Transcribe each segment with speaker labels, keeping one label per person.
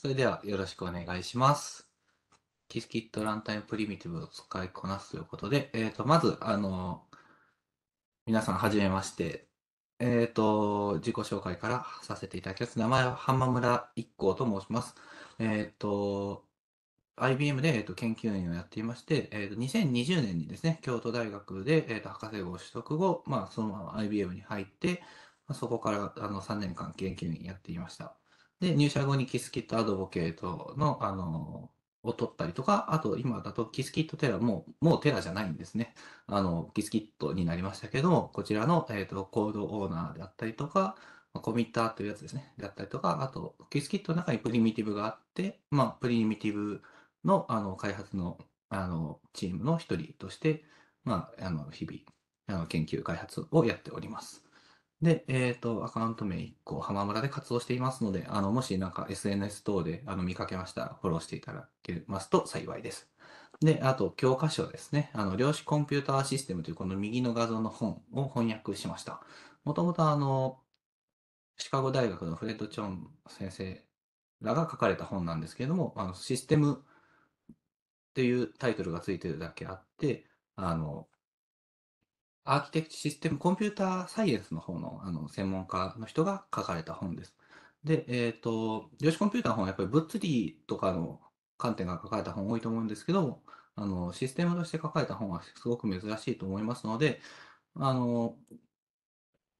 Speaker 1: それではよろしくお願いします。キスキットランタイムプリミティブを使いこなすということで、えっ、ー、と、まず、あの、皆さんはじめまして、えっ、ー、と、自己紹介からさせていただきます。名前は浜村一行と申します。えっ、ー、と、IBM で、えーと、研究員をやっていまして、えーと、2020年にですね、京都大学で、えーと、と博士号取得後、まあ、そのまま IBM に入って、まあ、そこからあの3年間研究員やっていました。で、入社後にキスキットアドボケートの、あの、を取ったりとか、あと今だとキスキットテラもう、もうテラじゃないんですね。あの、キスキットになりましたけど、こちらの、えっ、ー、と、コードオーナーであったりとか、コミッターというやつですね。であったりとか、あと、キスキットの中にプリミティブがあって、まあ、プリミティブの、あの、開発の、あの、チームの一人として、まあ、あの、日々、あの、研究開発をやっております。で、えっと、アカウント名1個、浜村で活動していますので、あの、もしなんか SNS 等であの見かけましたら、フォローしていただけますと幸いです。で、あと、教科書ですね。あの、量子コンピューターシステムというこの右の画像の本を翻訳しました。もともとあの、シカゴ大学のフレッド・チョン先生らが書かれた本なんですけれども、あのシステムっていうタイトルがついてるだけあって、あの、アーキテクチシステムコンピューターサイエンスの方のあの専門家の人が書かれた本です。で、えっ、ー、と、量子コンピューターの本はやっぱり物理とかの観点が書かれた本多いと思うんですけど、あのシステムとして書かれた本はすごく珍しいと思いますので、あの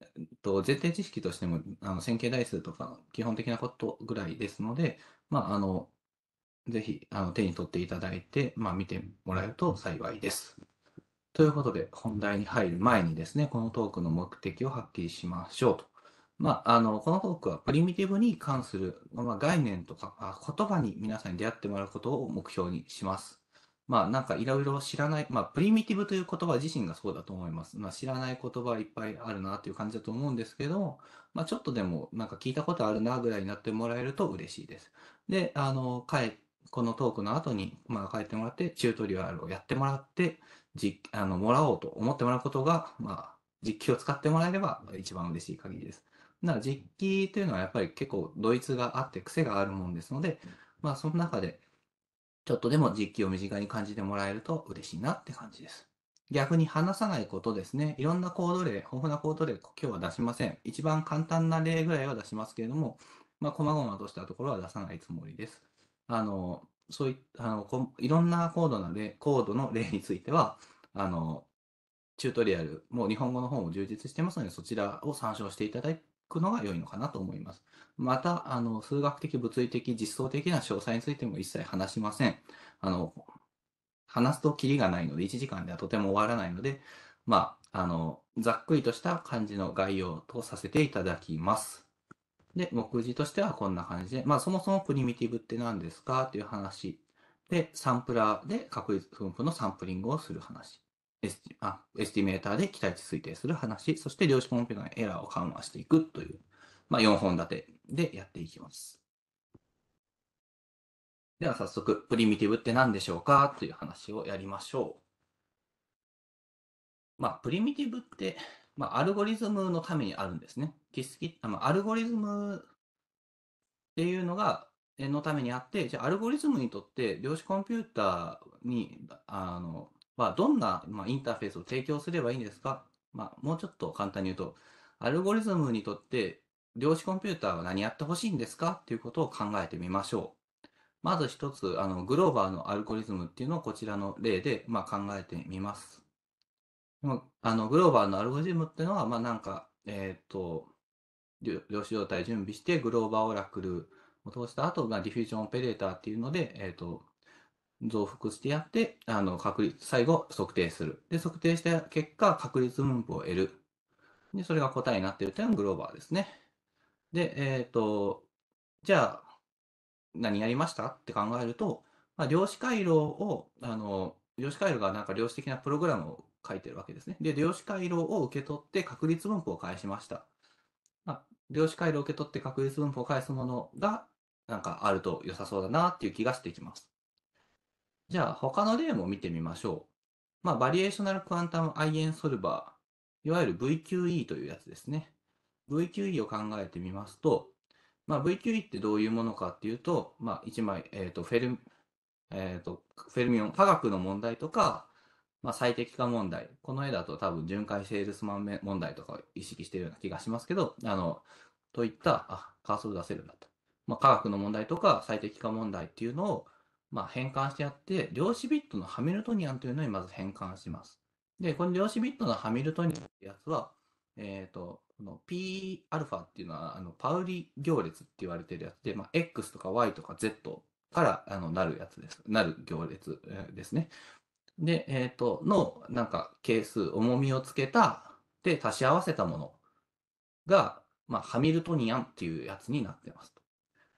Speaker 1: えっと、前提知識としてもあの線形代数とか基本的なことぐらいですので、まあ、あのぜひあの手に取っていただいて、まあ、見てもらえると幸いです。ということで、本題に入る前にですね、このトークの目的をはっきりしましょうと。まあ、あの、このトークはプリミティブに関する、まあ、概念とか言葉に皆さんに出会ってもらうことを目標にします。まあ、なんかいろいろ知らない、まあ、プリミティブという言葉自身がそうだと思います。まあ、知らない言葉いっぱいあるなという感じだと思うんですけど、まあ、ちょっとでもなんか聞いたことあるなぐらいになってもらえると嬉しいです。で、あの、このトークの後に、まあ、帰ってもらって、チュートリアルをやってもらって、じあのもらおうと思ってもらうことが、まあ、実機を使ってもらえれば一番嬉しい限りです。なら実機というのはやっぱり結構ドイツがあって癖があるもんですので、まあ、その中でちょっとでも実機を身近に感じてもらえると嬉しいなって感じです。逆に話さないことですね。いろんなコード例、豊富なコード例、今日は出しません。一番簡単な例ぐらいは出しますけれども、まあ、細々としたところは出さないつもりです。あの、そういあのこいろんなコードの例コードの例については、あの、チュートリアル、もう日本語の方も充実してますので、そちらを参照していただくのが良いのかなと思います。また、あの、数学的、物理的、実装的な詳細についても一切話しません。あの、話すとキリがないので、1時間ではとても終わらないので、まあ、あの、ざっくりとした感じの概要とさせていただきます。で、目次としてはこんな感じで、まあそもそもプリミティブって何ですかっていう話。で、サンプラーで確率分布のサンプリングをする話。エステあエスティメーターで期待値推定する話。そして量子コンピュータのエラーを緩和していくという、まあ4本立てでやっていきます。では早速、プリミティブって何でしょうかという話をやりましょう。まあ、プリミティブってまあ、アルゴリズムのためにあるんですね。キスキあのアルゴリズムっていうのが、のためにあって、じゃあアルゴリズムにとって量子コンピューターに、あの、はどんな、まあ、インターフェースを提供すればいいんですかまあ、もうちょっと簡単に言うと、アルゴリズムにとって量子コンピューターは何やってほしいんですかということを考えてみましょう。まず一つ、あの、グローバーのアルゴリズムっていうのをこちらの例で、まあ、考えてみます。あの、グローバルのアルゴジムっていうのは、まあなんか、えっ、と、量子状態準備して、グローバーオラクルを通した後、まあ、ディフュージョンオペレーターっていうので、えっ、と、増幅してやって、あの、確率、最後測定する。で、測定した結果、確率分布を得る。で、それが答えになっているというのがグローバーですね。で、えっ、と、じゃあ、何やりましたって考えると、まあ、量子回路を、あの、量子回路がなんか量子的なプログラムを書いてるわけですね。で、量子回路を受け取って確率分布を返しました。まあ、量子回路を受け取って確率分布を返すものが、なんかあると良さそうだなっていう気がしてきます。じゃあ、他の例も見てみましょう。まあ、バリエーショナルクアンタムアイエンソルバー、いわゆる VQE というやつですね。VQE を考えてみますと、まあ、VQE ってどういうものかっていうと、まあ、1枚、えっ、ー、と、フェル、えっ、ー、と、フェルミオン、化学の問題とか、まあ、最適化問題。この絵だと多分巡回セールスマン問題とかを意識しているような気がしますけど、あの、といった、あ、カーソル出せるんだと。まあ、科学の問題とか最適化問題っていうのを、まあ、変換してやって、量子ビットのハミルトニアンというのにまず変換します。で、この量子ビットのハミルトニアンってやつは、えっ、ー、と、この Pα っていうのは、あの、パウリ行列って言われてるやつで、まあ、X とか Y とか Z からあのなるやつです。なる行列ですね。で、えっ、ー、と、の、なんか、係数、重みをつけた、で、足し合わせたものが、まあ、ハミルトニアンっていうやつになってますと。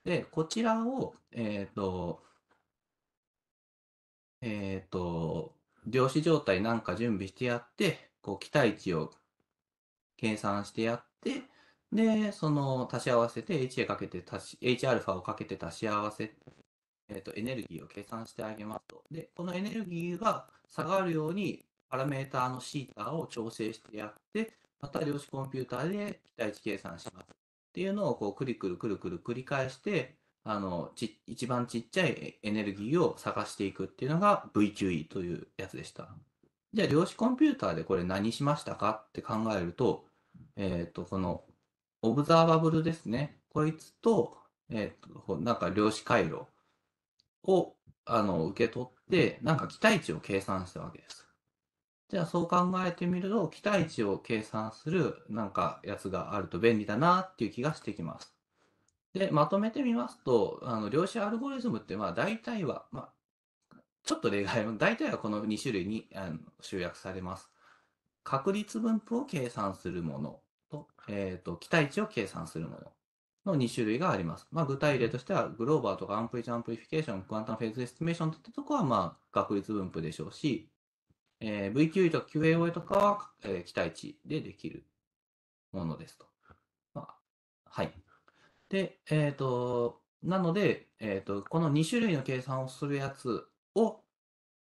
Speaker 1: で、こちらを、えっ、ー、と、えっ、ー、と、量子状態なんか準備してやって、こう、期待値を計算してやって、で、その足し合わせて HA かけて足し、Hα をかけて足し合わせえーと、エネルギーを計算してあげますと。で、このエネルギーが下がるようにパラメーターのシーターを調整してやって、また量子コンピューターで期待値計算しますっていうのをこうくるくるくるくる繰り返して、あのち一番ちっちゃいエネルギーを探していくっていうのが VQE というやつでした。じゃあ量子コンピューターでこれ何しましたかって考えると、えっ、ー、と、このオブザーバブルですね。こいつと、えっ、ー、と、なんか量子回路をあの受け取って、なんか期待値を計算したわけです。じゃあそう考えてみると、期待値を計算するなんかやつがあると便利だなっていう気がしてきます。で、まとめてみますと、あの量子アルゴリズムってまあ大体は、まあ、ちょっと例外、大体はこの2種類にあの集約されます。確率分布を計算するものと、えっ、ー、と、期待値を計算するもの。の2種類があります。まあ、具体例としては、グローバーとかアンプリッジアンプリフィケーション、クワンタムフェーズエスティメーションといったところは、まあ、確率分布でしょうし、えー、VQE とか QAOA とかは、えー、期待値でできるものですと。まあ、はい。で、えっ、ー、と、なので、えっ、ー、と、この2種類の計算をするやつを、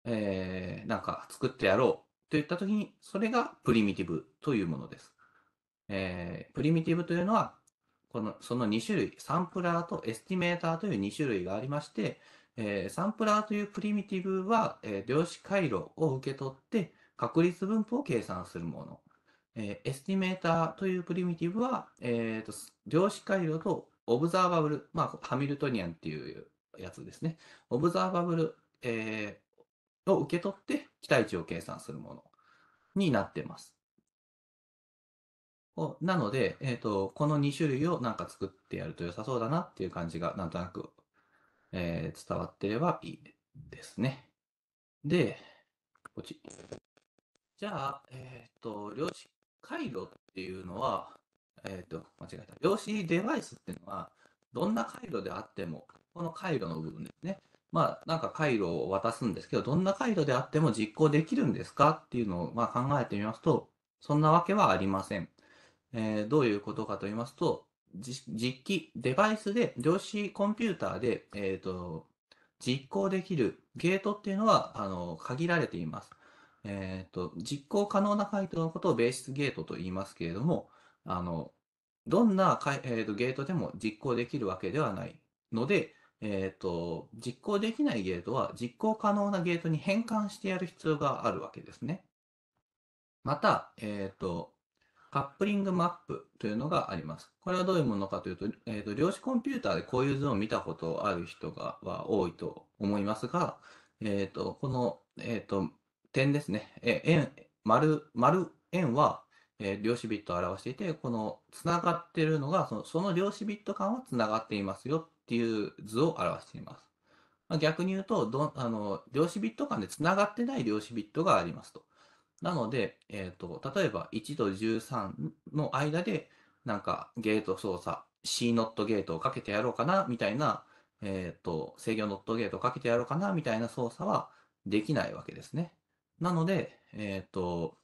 Speaker 1: えー、なんか作ってやろうといったときに、それがプリミティブというものです。えー、プリミティブというのはこの、その2種類、サンプラーとエスティメーターという2種類がありまして、えー、サンプラーというプリミティブは、えー、量子回路を受け取って確率分布を計算するもの。えー、エスティメーターというプリミティブは、えーと、量子回路とオブザーバブル、まあ、ハミルトニアンっていうやつですね。オブザーバブル、えー、を受け取って期待値を計算するものになっています。なので、えっ、ー、と、この2種類をなんか作ってやると良さそうだなっていう感じがなんとなく、えー、伝わってればいいですね。で、こっち。じゃあ、えっ、ー、と、量子回路っていうのは、えっ、と、間違えた。量子デバイスっていうのは、どんな回路であっても、この回路の部分ですね。まあ、なんか回路を渡すんですけど、どんな回路であっても実行できるんですかっていうのをま考えてみますと、そんなわけはありません。えー、どういうことかと言いますと、実機、デバイスで、量子コンピューターで、えっ、ー、と、実行できるゲートっていうのは、あの、限られています。えっ、ー、と、実行可能な回答のことをベーシスゲートと言いますけれども、あの、どんなえーと、ゲートでも実行できるわけではないので、えっ、ー、と、実行できないゲートは実行可能なゲートに変換してやる必要があるわけですね。また、えっ、ー、と、カップリングマップというのがあります。これはどういうものかというと、えーと、量子コンピューターでこういう図を見たことある人がは多いと思いますが、えーと、この、えーと、点ですね、え円丸丸円は、えー、量子ビットを表していて、このつながってるのがその、その量子ビット間はつながっていますよっていう図を表しています。まあ、逆に言うとどあの、量子ビット間でつながってない量子ビットがありますと。なので、えと、例えば1と13の間で、なんかゲート操作、C ノットゲートをかけてやろうかな、みたいな、えと、制御ノットゲートをかけてやろうかな、みたいな操作はできないわけですね。なので、えっ、と、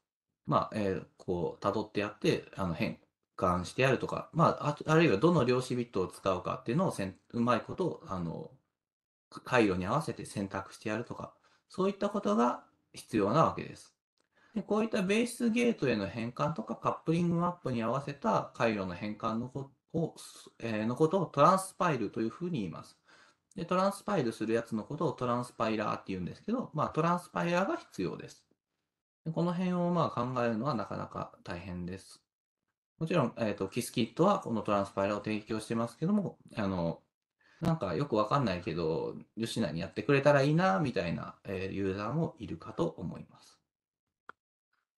Speaker 1: まあ、えー、こう、辿ってやって、あの、変換してやるとか、まあ、あるいはどの量子ビットを使うかっていうのをせん、うまいこと、あの、回路に合わせて選択してやるとか、そういったことが必要なわけです。で、こういったベースゲートへの変換とかカップリングマップに合わせた回路の変換のことを、えー、のことをトランスパイルというふうに言います。で、トランスパイルするやつのことをトランスパイラーって言うんですけど、まあトランスパイラーが必要です。でこの辺をまあ考えるのはなかなか大変です。もちろん、えっ、ー、と、キスキットはこのトランスパイラーを提供してますけども、あの、なんかよくわかんないけど、吉永にやってくれたらいいな、みたいな、えー、ユーザーもいるかと思います。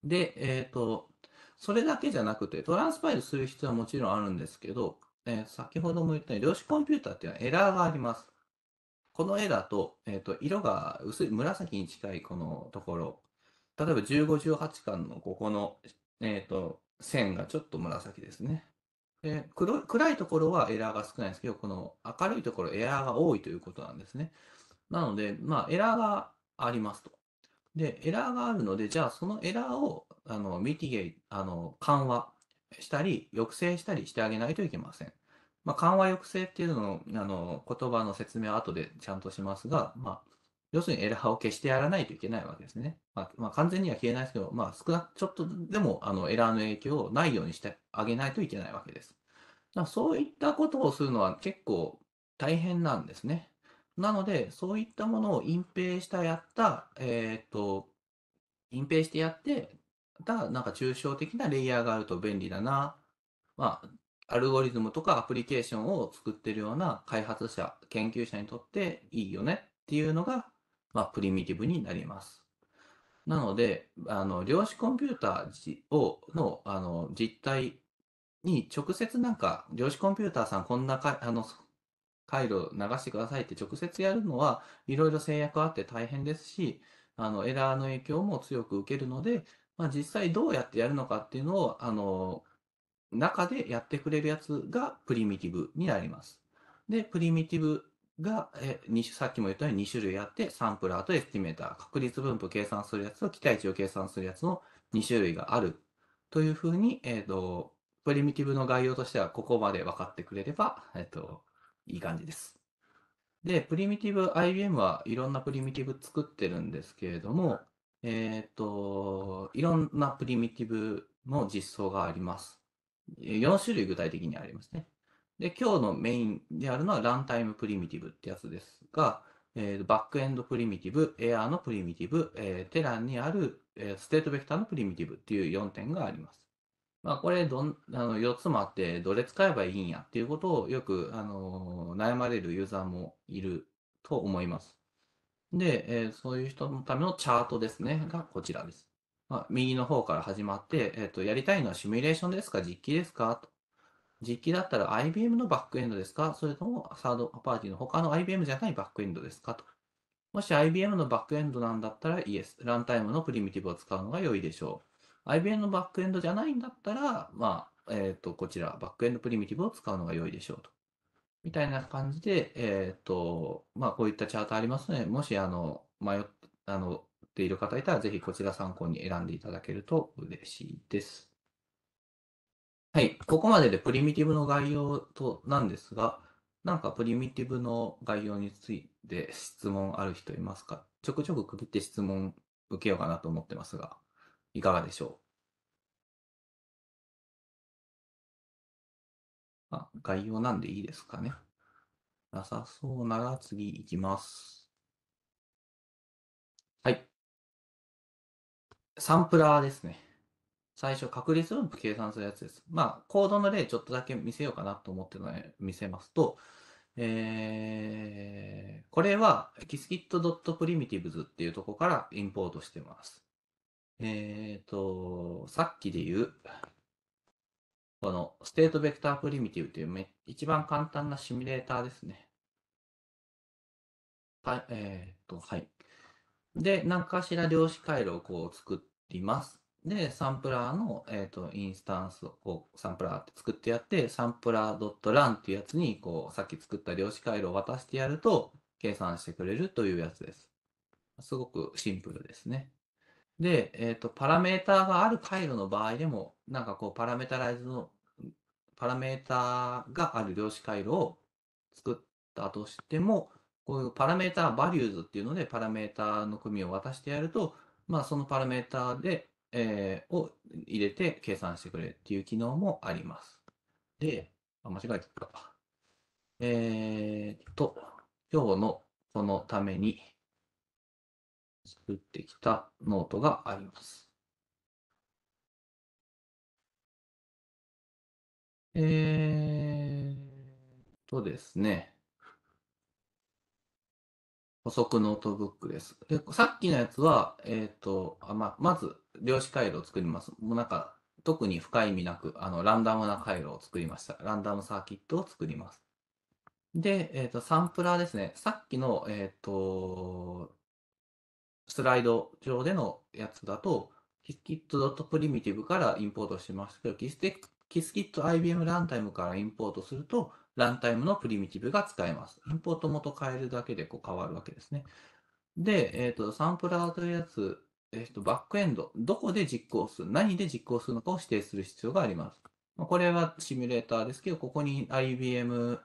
Speaker 1: で、えっ、ー、と、それだけじゃなくて、トランスパイルする必要はもちろんあるんですけど、えー、先ほども言ったように、量子コンピューターっていうのはエラーがあります。この絵だと、えっ、ー、と、色が薄い紫に近いこのところ、例えば15、18巻のここの、えっ、ー、と、線がちょっと紫ですね。で黒暗いところはエラーが少ないんですけど、この明るいところエラーが多いということなんですね。なので、まあ、エラーがありますと。で、エラーがあるので、じゃあそのエラーをあのミティゲイ、あの緩和したり、抑制したりしてあげないといけません。まあ、緩和抑制っていうののあの言葉の説明は後でちゃんとしますが、まあ、要するにエラーを消してやらないといけないわけですね。まあ、まあ、完全には消えないですけど、まあ、少なちょっとでもあのエラーの影響をないようにしてあげないといけないわけです。そういったことをするのは結構大変なんですね。なので、そういったものを隠蔽したやった、えっ、と、隠蔽してやってた、なんか抽象的なレイヤーがあると便利だな。まあ、アルゴリズムとかアプリケーションを作ってるような開発者、研究者にとっていいよねっていうのが、まあ、プリミティブになります。なので、あの、量子コンピューターを、の、あの、実態に直接なんか、量子コンピューターさんこんなか、あの、回路流してくださいって直接やるのはいろいろ制約あって大変ですし、あのエラーの影響も強く受けるので、まあ、実際どうやってやるのかっていうのを、あの、中でやってくれるやつがプリミティブになります。で、プリミティブが、えさっきも言ったように2種類あって、サンプラーとエスティメーター、確率分布計算するやつと期待値を計算するやつの2種類があるというふうに、えっ、ー、と、プリミティブの概要としてはここまで分かってくれれば、えっ、ー、と、いい感じです。で、プリミティブ、IBM はいろんなプリミティブ作ってるんですけれども、えっ、ー、と、いろんなプリミティブの実装があります。4種類具体的にありますね。で、今日のメインであるのはランタイムプリミティブってやつですが、えー、バックエンドプリミティブ、エアーのプリミティブ、えー、テランにある、えー、ステートベクターのプリミティブっていう4点があります。まあ、これどん、あの4つもあって、どれ使えばいいんやっていうことをよくあの悩まれるユーザーもいると思います。で、えー、そういう人のためのチャートですね、がこちらです。まあ、右の方から始まって、えーと、やりたいのはシミュレーションですか、実機ですかと。実機だったら IBM のバックエンドですかそれともサードパーティーの他の IBM じゃないバックエンドですかと。もし IBM のバックエンドなんだったらイエス。ランタイムのプリミティブを使うのが良いでしょう。IBM のバックエンドじゃないんだったら、まあ、えっ、ー、と、こちら、バックエンドプリミティブを使うのが良いでしょうと。みたいな感じで、えっ、ー、と、まあ、こういったチャートありますので、もし、あの、迷っあの、ている方いたら、ぜひこちら参考に選んでいただけると嬉しいです。はい。ここまででプリミティブの概要となんですが、なんかプリミティブの概要につい
Speaker 2: て質問ある人いますかちょくちょく区切って質問受けようかなと思ってますが。いかがでしょうあ、概要なんでいいですかね。なさそうなら次いきます。はい。
Speaker 1: サンプラーですね。最初、確率分布計算するやつです。まあ、コードの例ちょっとだけ見せようかなと思ってるので見せますと、えー、これは Qiskit.primitives っていうとこからインポートしてます。えっ、ー、と、さっきで言う、このステートベクタープリミティブというめ一番簡単なシミュレーターですね。はい、えっ、ー、と、はい。で、何かしら量子回路をこう作ります。で、サンプラーの、えっ、ー、とインスタンスをこうサンプラーって作ってやって、サンプラー .run っていうやつにこうさっき作った量子回路を渡してやると計算してくれるというやつです。すごくシンプルですね。で、えっと、パラメーターがある回路の場合でも、なんかこう、パラメータライズの、パラメーターがある量子回路を作ったとしても、こういうパラメーターバリューズっていうので、パラメーターの組を渡してやると、まあ、そのパラメーターで、えー、を入れて計算してくれるっていう機能もあります。で、あ、間違えてた。えー、っと、今日の
Speaker 2: このために、作ってきたノートがあります。えーとですね。
Speaker 1: 補足ノートブックです。でさっきのやつは、えっ、ー、とあままず量子回路を作ります。もうなんか特に深い意味なくあのランダムな回路を作りました。ランダムサーキットを作ります。で、えっ、ー、とサンプラーですね。さっきの、えっ、ー、とスライド上でのやつだと、kiskit.primitive からインポートしますけど、kiskit.ibm ランタイムからインポートすると、ランタイムのプリミティブが使えます。インポート元変えるだけでこう変わるわけですね。で、えっ、ー、と、サンプラーというやつ、えっ、ー、と、バックエンド、どこで実行する、何で実行するのかを指定する必要があります。まあ、これはシミュレーターですけど、ここに IBM、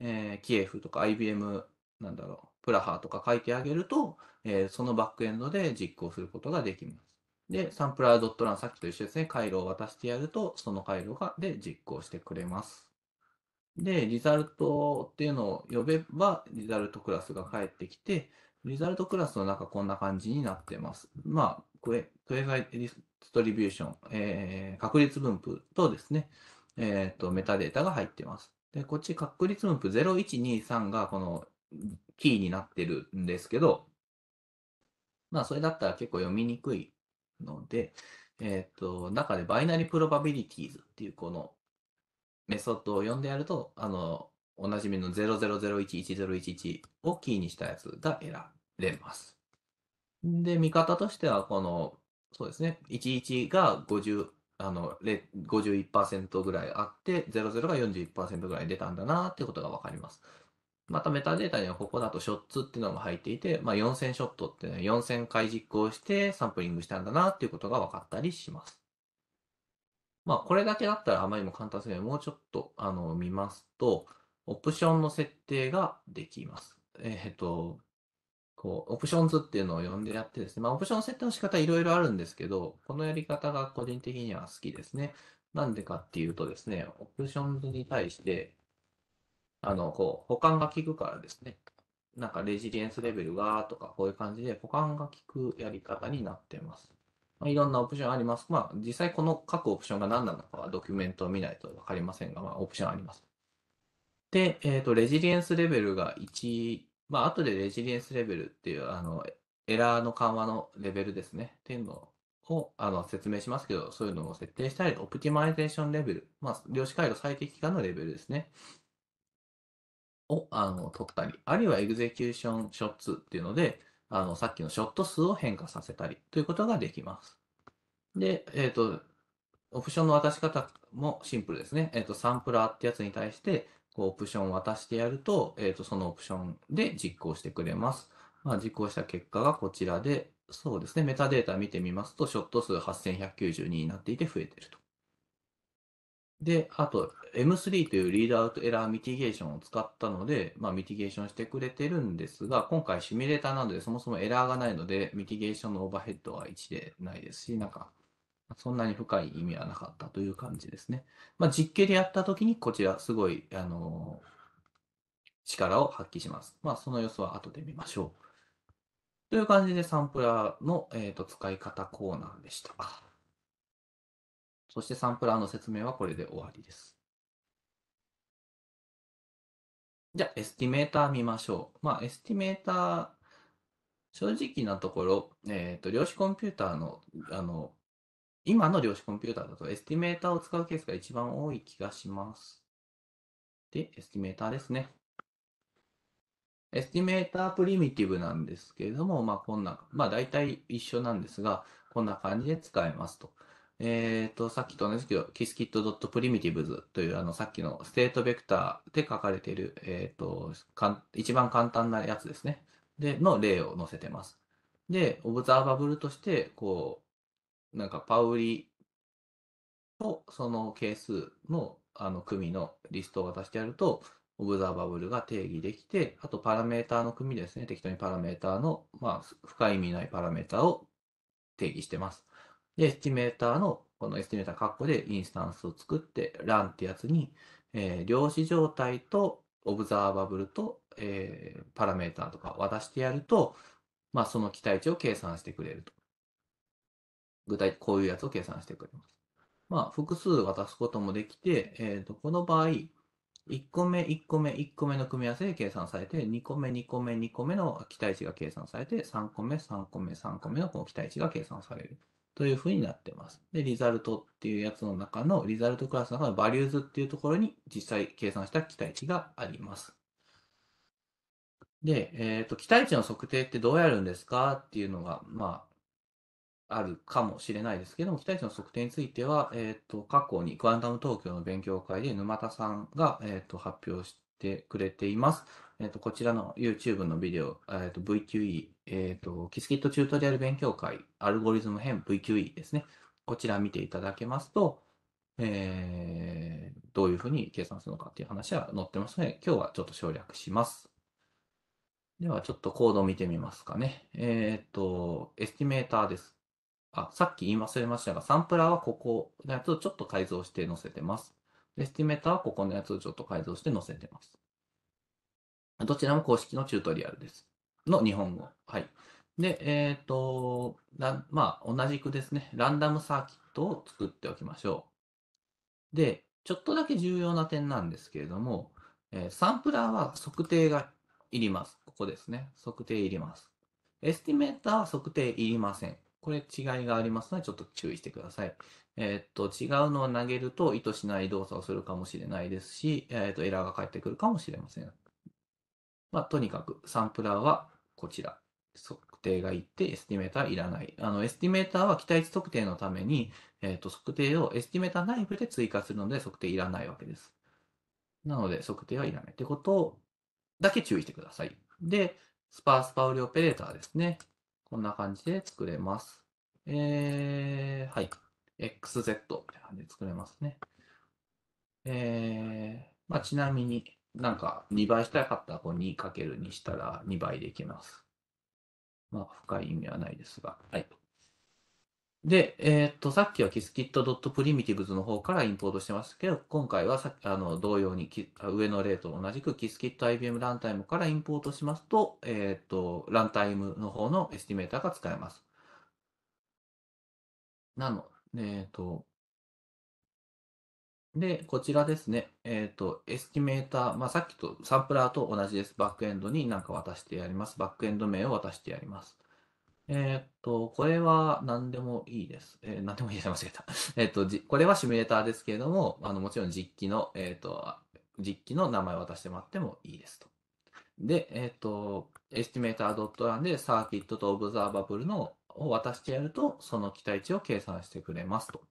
Speaker 1: えー、キエフとか IBM、なんだろう、プラハとか書いてあげると、えー、そのバックエンドで実行することができます。で、サンプラー .run さっきと一緒ですね。回路を渡してやると、その回路がで実行してくれます。で、リザルトっていうのを呼べば、リザルトクラスが返ってきて、リザルトクラスの中こんな感じになってます。まあ、クエ、クエザイディストリビューション、えー、確率分布とですね、えっ、ー、と、メタデータが入ってます。で、こっち確率分布0123がこのキーになってるんですけど、まあ、それだったら結構読みにくいので、えっ、ー、と、中でバイナリープロバビリティーズっていうこのメソッドを読んでやると、あの、おなじみの00011011をキーにしたやつが選べます。で、見方としては、この、そうですね、11が50、あの、51%ぐらいあって、00が41%ぐらい出たんだなってことがわかります。またメタデータにはここだとショッツっていうのが入っていて、まあ、4000ショットっていうのは4000回実行してサンプリングしたんだなっていうことが分かったりします。まあ、これだけだったらあまりにも簡単すぎるもうちょっとあの見ますと、オプションの設定ができます。えっ、ー、と、こう、オプションズっていうのを呼んでやってですね、まあ、オプション設定の仕方いろいろあるんですけど、このやり方が個人的には好きですね。なんでかっていうとですね、オプションズに対して、あの、こう、保管が効くからですね。なんかレジリエンスレベルがとか、こういう感じで保管が効くやり方になってます。まあ、いろんなオプションあります。まあ、実際この各オプションが何なのかはドキュメントを見ないとわかりませんが、まあ、オプションあります。で、えっ、ー、と、レジリエンスレベルが1、まあ、後でレジリエンスレベルっていう、あの、エラーの緩和のレベルですね。っていうのをあの説明しますけど、そういうのを設定したり、オプティマイゼーションレベル、まあ、量子回路最適化のレベルですね。をあの取ったり、あるいはエグゼキューションショッツっていうので、あのさっきのショット数を変化させたりということができます。で、えっ、ー、と、オプションの渡し方もシンプルですね。えっ、ー、と、サンプラーってやつに対して、こう、オプションを渡してやると、えっ、ー、と、そのオプションで実行してくれます。まあ、実行した結果がこちらで、そうですね、メタデータ見てみますと、ショット数8192になっていて増えてると。で、あと M3 というリードアウトエラーミティゲーションを使ったので、まあ、ミティゲーションしてくれてるんですが、今回シミュレーターなのでそもそもエラーがないので、ミティゲーションのオーバーヘッドは1でないですし、なんか、そんなに深い意味はなかったという感じですね。まあ、実験でやったときに、こちらすごい、あの力を発揮します。まあ、その様子は後で見ましょう。という感じでサンプラーの、えーと使い方コーナーでした。そしてサンプラーの説明はこれで終わりです。じゃあ、エスティメーター見ましょう。まあ、エスティメーター、正直なところ、えっ、ー、と、量子コンピューターの、あの、今の量子コンピューターだと、エスティメーターを使うケースが一番多い気がします。で、エスティメーターですね。エスティメータープリミティブなんですけれども、まあ、こんな、まあ、大体一緒なんですが、こんな感じで使えますと。えっ、ー、と、さっきと同じですけど、k i s k i t p r i m i t i v e s という、あの、さっきのステートベクターで書かれている、えっ、ー、と、かん、一番簡単なやつですね。で、の例を載せてます。で、オブザーバブルとして、こう、なんか、パウリとその係数の、あの、組のリストを渡してやると、オブザーバブルが定義できて、あとパラメータの組ですね、適当にパラメータの、まあ、深い意味ないパラメータを定義してます。で、エスティメーターの、このエスティメーター括弧でインスタンスを作って、ランってやつに、えー、量子状態とオブザーバブルと、えー、パラメーターとか渡してやると、まあ、その期待値を計算してくれると。具体、こういうやつを計算してくれます。まあ、複数渡すこともできて、えっ、ー、と、この場合、1個目、1個目、1個目の組み合わせで計算されて、2個目、2個目、2個目の期待値が計算されて、3個目、3個目、3個目のこの期待値が計算される。というふうになってます。で、リザルトっていうやつの中の、リザルトクラスの中のバリューズっていうところに実際計算した期待値があります。で、えっ、ー、と、期待値の測定ってどうやるんですかっていうのが、まあ、あるかもしれないですけども、期待値の測定については、えっ、ー、と、過去にクアンタム東京の勉強会で沼田さんが、えっ、ー、と、発表してくれています。えっ、ー、と、こちらの YouTube のビデオ、えっ、ー、と、VQE、えっ、ー、と、キスキットチュートリアル勉強会、アルゴリズム編 VQE ですね。こちら見ていただけますと、えー、どういうふうに計算するのかっていう話は載ってますので、今日はちょっと省略します。では、ちょっとコードを見てみますかね。えっ、ー、と、エスティメーターです。あ、さっき言い忘れましたが、サンプラーはここのやつをちょっと改造して載せてます。エスティメーターはここのやつをちょっと改造して載せてます。どちらも公式のチュートリアルです。の日本語。はい。で、えっ、ー、と、まあ、同じくですね、ランダムサーキットを作っておきましょう。で、ちょっとだけ重要な点なんですけれども、えー、サンプラーは測定がいります。ここですね。測定いります。エスティメーターは測定いりません。これ違いがありますので、ちょっと注意してください。えっ、と、違うのを投げると意図しない動作をするかもしれないですし、えっ、と、エラーが返ってくるかもしれません。まあ、とにかくサンプラーはこちら。測定がいって、エスティメーターいらない。あの、エスティメーターは期待値測定のために、えっ、ー、と、測定をエスティメーター内部で追加するので、測定いらないわけです。なので、測定はいらないってことだけ注意してください。で、スパースパウリオペレーターですね。こんな感じで作れます。えー、はい。XZ みたいな感じで作れますね。えー、まあ、ちなみに、なんか2倍したかったら 2× にしたら2倍できます。まあ、深い意味はないですが。はい。で、えー、っと、さっきはキ i s k i t p r i m i t i v e s の方からインポートしてましたけど、今回はさあの同様に上の例と同じくキ i s k i t i b m ランタイムからインポートしますと、えー、っと、ランタイムの方のエスティメーターが使えます。なの、えー、っと、で、こちらですね、えっ、と、エスティメーター、まあ、さっきとサンプラーと同じです。バックエンドに何か渡してやります。バックエンド名を渡してやります。えっ、と、これは何でもいいです。えー、何でもいいです。間違えた。えっ、とじ、これはシミュレーターですけれども、あのもちろん実機の、えっ、と、実機の名前を渡してもらってもいいですと。で、えっ、と、エスティメーター .run でサーキットとオブザーバブルのを渡してやると、その期待値を計算してくれますと。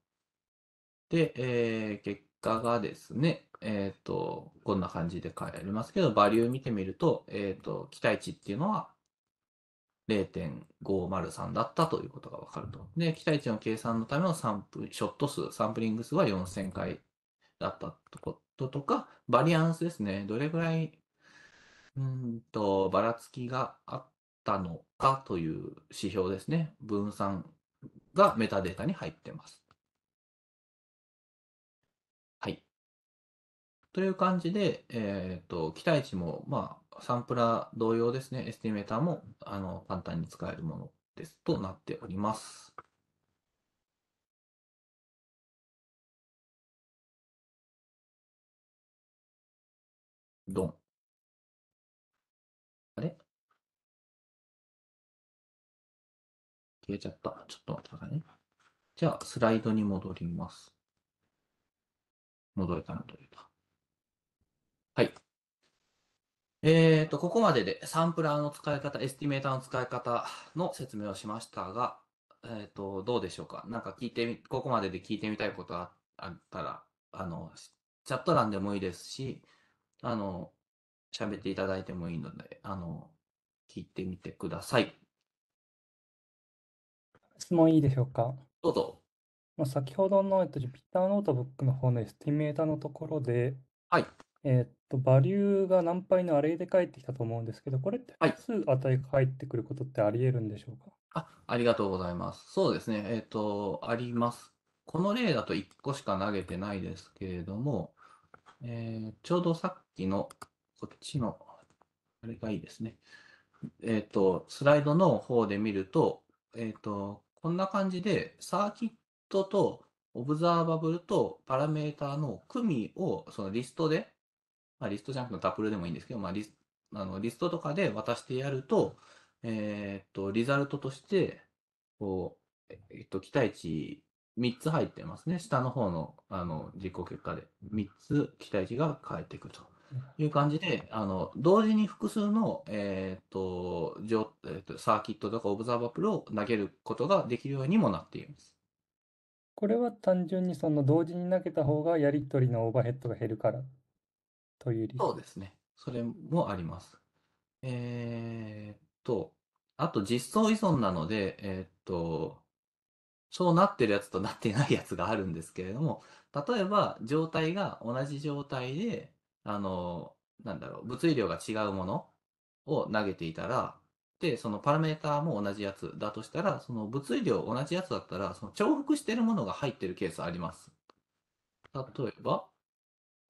Speaker 1: で、えー、結果がですね、えっ、ー、と、こんな感じで変えられますけど、バリュー見てみると、えっ、ー、と、期待値っていうのは0.503だったということがわかると。で、期待値の計算のためのサンプショット数、サンプリング数は4000回だったとこととか、バリアンスですね。どれぐらい、うんと、ばらつきが
Speaker 2: あったのかという指標ですね。分散がメタデータに入ってます。
Speaker 1: という感じで、えーと、期待値も、まあ、サンプラー同様ですね、エスティ
Speaker 2: メーターもあの簡単に使えるものですとなっております。ドン。あれ消えちゃった。ちょっと待ってくださいね。じゃあ、スライドに戻ります。戻れたな、戻れた。
Speaker 1: はい。えーと、ここまででサンプラーの使い方、エスティメーターの使い方の説明をしましたが、えっ、ー、と、どうでしょうかなんか聞いてみ、ここまでで聞いてみたいことあったら、あの、チャット欄でもいいですし、あの、喋っていただいてもいいので、あの、聞いてみてください。
Speaker 2: 質問いいでしょうか
Speaker 1: どうぞ。まあ、先ほどの、えっと、Jupyter ノートブックの方のエスティメーターのところで、はい。えっと、バリューが何倍のアレイで返ってきたと思うんですけど、これって複数値が返ってくることってありえるんでしょうかあ、ありがとうございます。そうですね。えっと、あります。この例だと1個しか投げてないですけれども、えーちょうどさっきの、こっちの、あれがいいですね。えっと、スライドの方で見ると、えっと、こんな感じで、サーキットと、オブザーバブルとパラメータの組をそのリストでまあ、リストジャンプのタプルでもいいんですけど、まあ、リスあのリストとかで渡してやると、えー、っと、リザルトとして、こう、えっと、期待値3つ入ってますね。下の方のあの実行結果で3つ期待値が返ってくるという感じで、あの同時に複数の、えーとえーとサーキットとかオブザーバープルを投げることができるようにもなっています。これは単純にその同時に投げた方がやり取りのオーバーヘッドが減るからという理由。そうですね。それもあります。えーっと、あと実装依存なので、えーっと、そうなってるやつとなってないやつがあるんですけれども、例えば状態が同じ状態で、あの、なんだろう、物理量が違うものを投げていたら、で、そのパラメーターも同じやつだとしたら、その物理量同じやつだったら、その重複しているものが入ってるケースあります。例えば、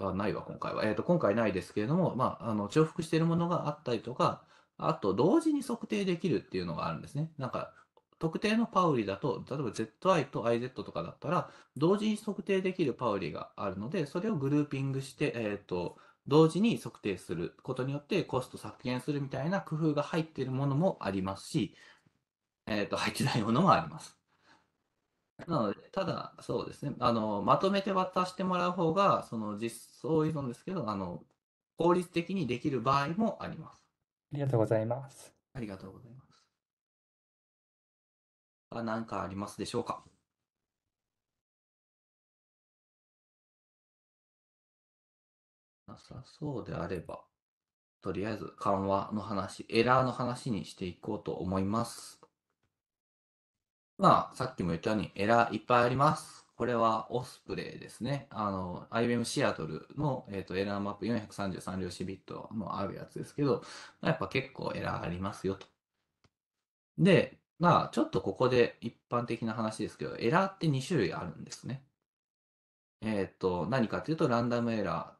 Speaker 1: あないわ、今回は。えっ、ー、と、今回ないですけれども、まあ、あの、重複しているものがあったりとか、あと、同時に測定できるっていうのがあるんですね。なんか、特定のパウリだと、例えば ZI と IZ とかだったら、同時に測定できるパウリがあるので、それをグルーピングして、えっ、ー、と、同時に測定することによってコスト削減するみたいな工夫が入っているものもありますし、えっ、ー、と、入ってないものもあります。なので、ただ、そうですね、あの、まとめて渡してもらう方が、その実装依存ですけど、あの、効率的にできる場合もあります。
Speaker 2: ありがとうございます。ありがとうございます。あ、何かありますでしょうか。なさそうであれば、とりあえず緩和の話、エラーの話
Speaker 1: にしていこうと思います。まあ、さっきも言ったようにエラーいっぱいあります。これはオスプレイですね。あの、IBM シアトルの、えーと、エラーマップ433量子ビットのあるやつですけど、まあ、やっぱ結構エラーありますよと。で、まあ、ちょっとここで一般的な話ですけど、エラーって2種類あるんですね。えっ、ー、と、何かというと、ランダムエラ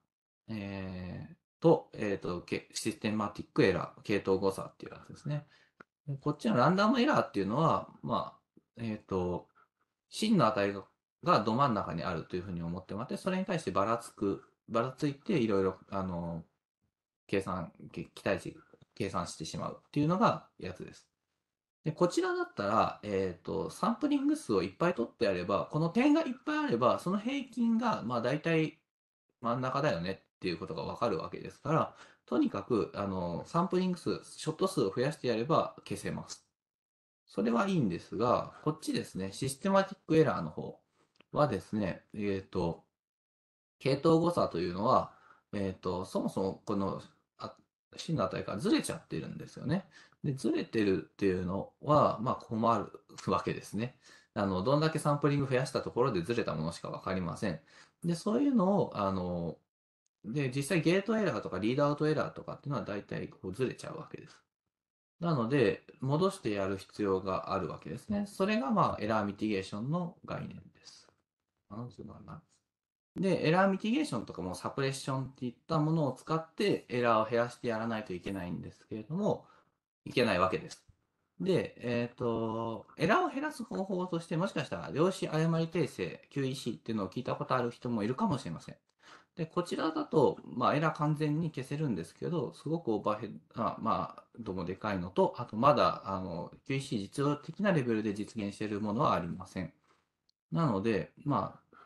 Speaker 1: ー、えー、と、えっ、ー、と、システマティックエラー、系統誤差っていうやつですね。こっちのランダムエラーっていうのは、まあ、えっ、と、真の値ががど真ん中にあるというふうに思ってまらって、それに対してばらつく、ばらついていろいろ、あの、計算、期待値、計算してしまうっていうのがやつです。で、こちらだったら、えっ、ー、と、サンプリング数をいっぱい取ってやれば、この点がいっぱいあれば、その平均が、まあ大体真ん中だよねっていうことがわかるわけですから、とにかく、あの、サンプリング数、ショット数を増やしてやれば消せます。それはいいんですが、こっちですね、システマティックエラーの方はですね、えっ、ー、と、系統誤差というのは、えっ、ー、と、そもそもこの真の値からずれちゃってるんですよね。で、ずれてるっていうのは、まあ困るわけですね。あの、どんだけサンプリング増やしたところでずれたものしかわかりません。で、そういうのを、あの、で、実際ゲートエラーとかリードアウトエラーとかっていうのは大体こうずれちゃうわけです。なので、戻してやる必要があるわけですね。それが、まあ、エラーミティゲーションの概念です。で、エラーミティゲーションとかもサプレッションっていったものを使ってエラーを減らしてやらないといけないんですけれども、いけないわけです。で、えっ、ー、と、エラーを減らす方法として、もしかしたら量子誤り訂正 QEC っていうのを聞いたことある人もいるかもしれません。で、こちらだと、まあ、エラー完全に消せるんですけど、すごくオーバーヘッド、あまあ、どもでかいのと、あとまだ、あの、QEC 実用的なレベルで実現しているものはありません。なので、まあ、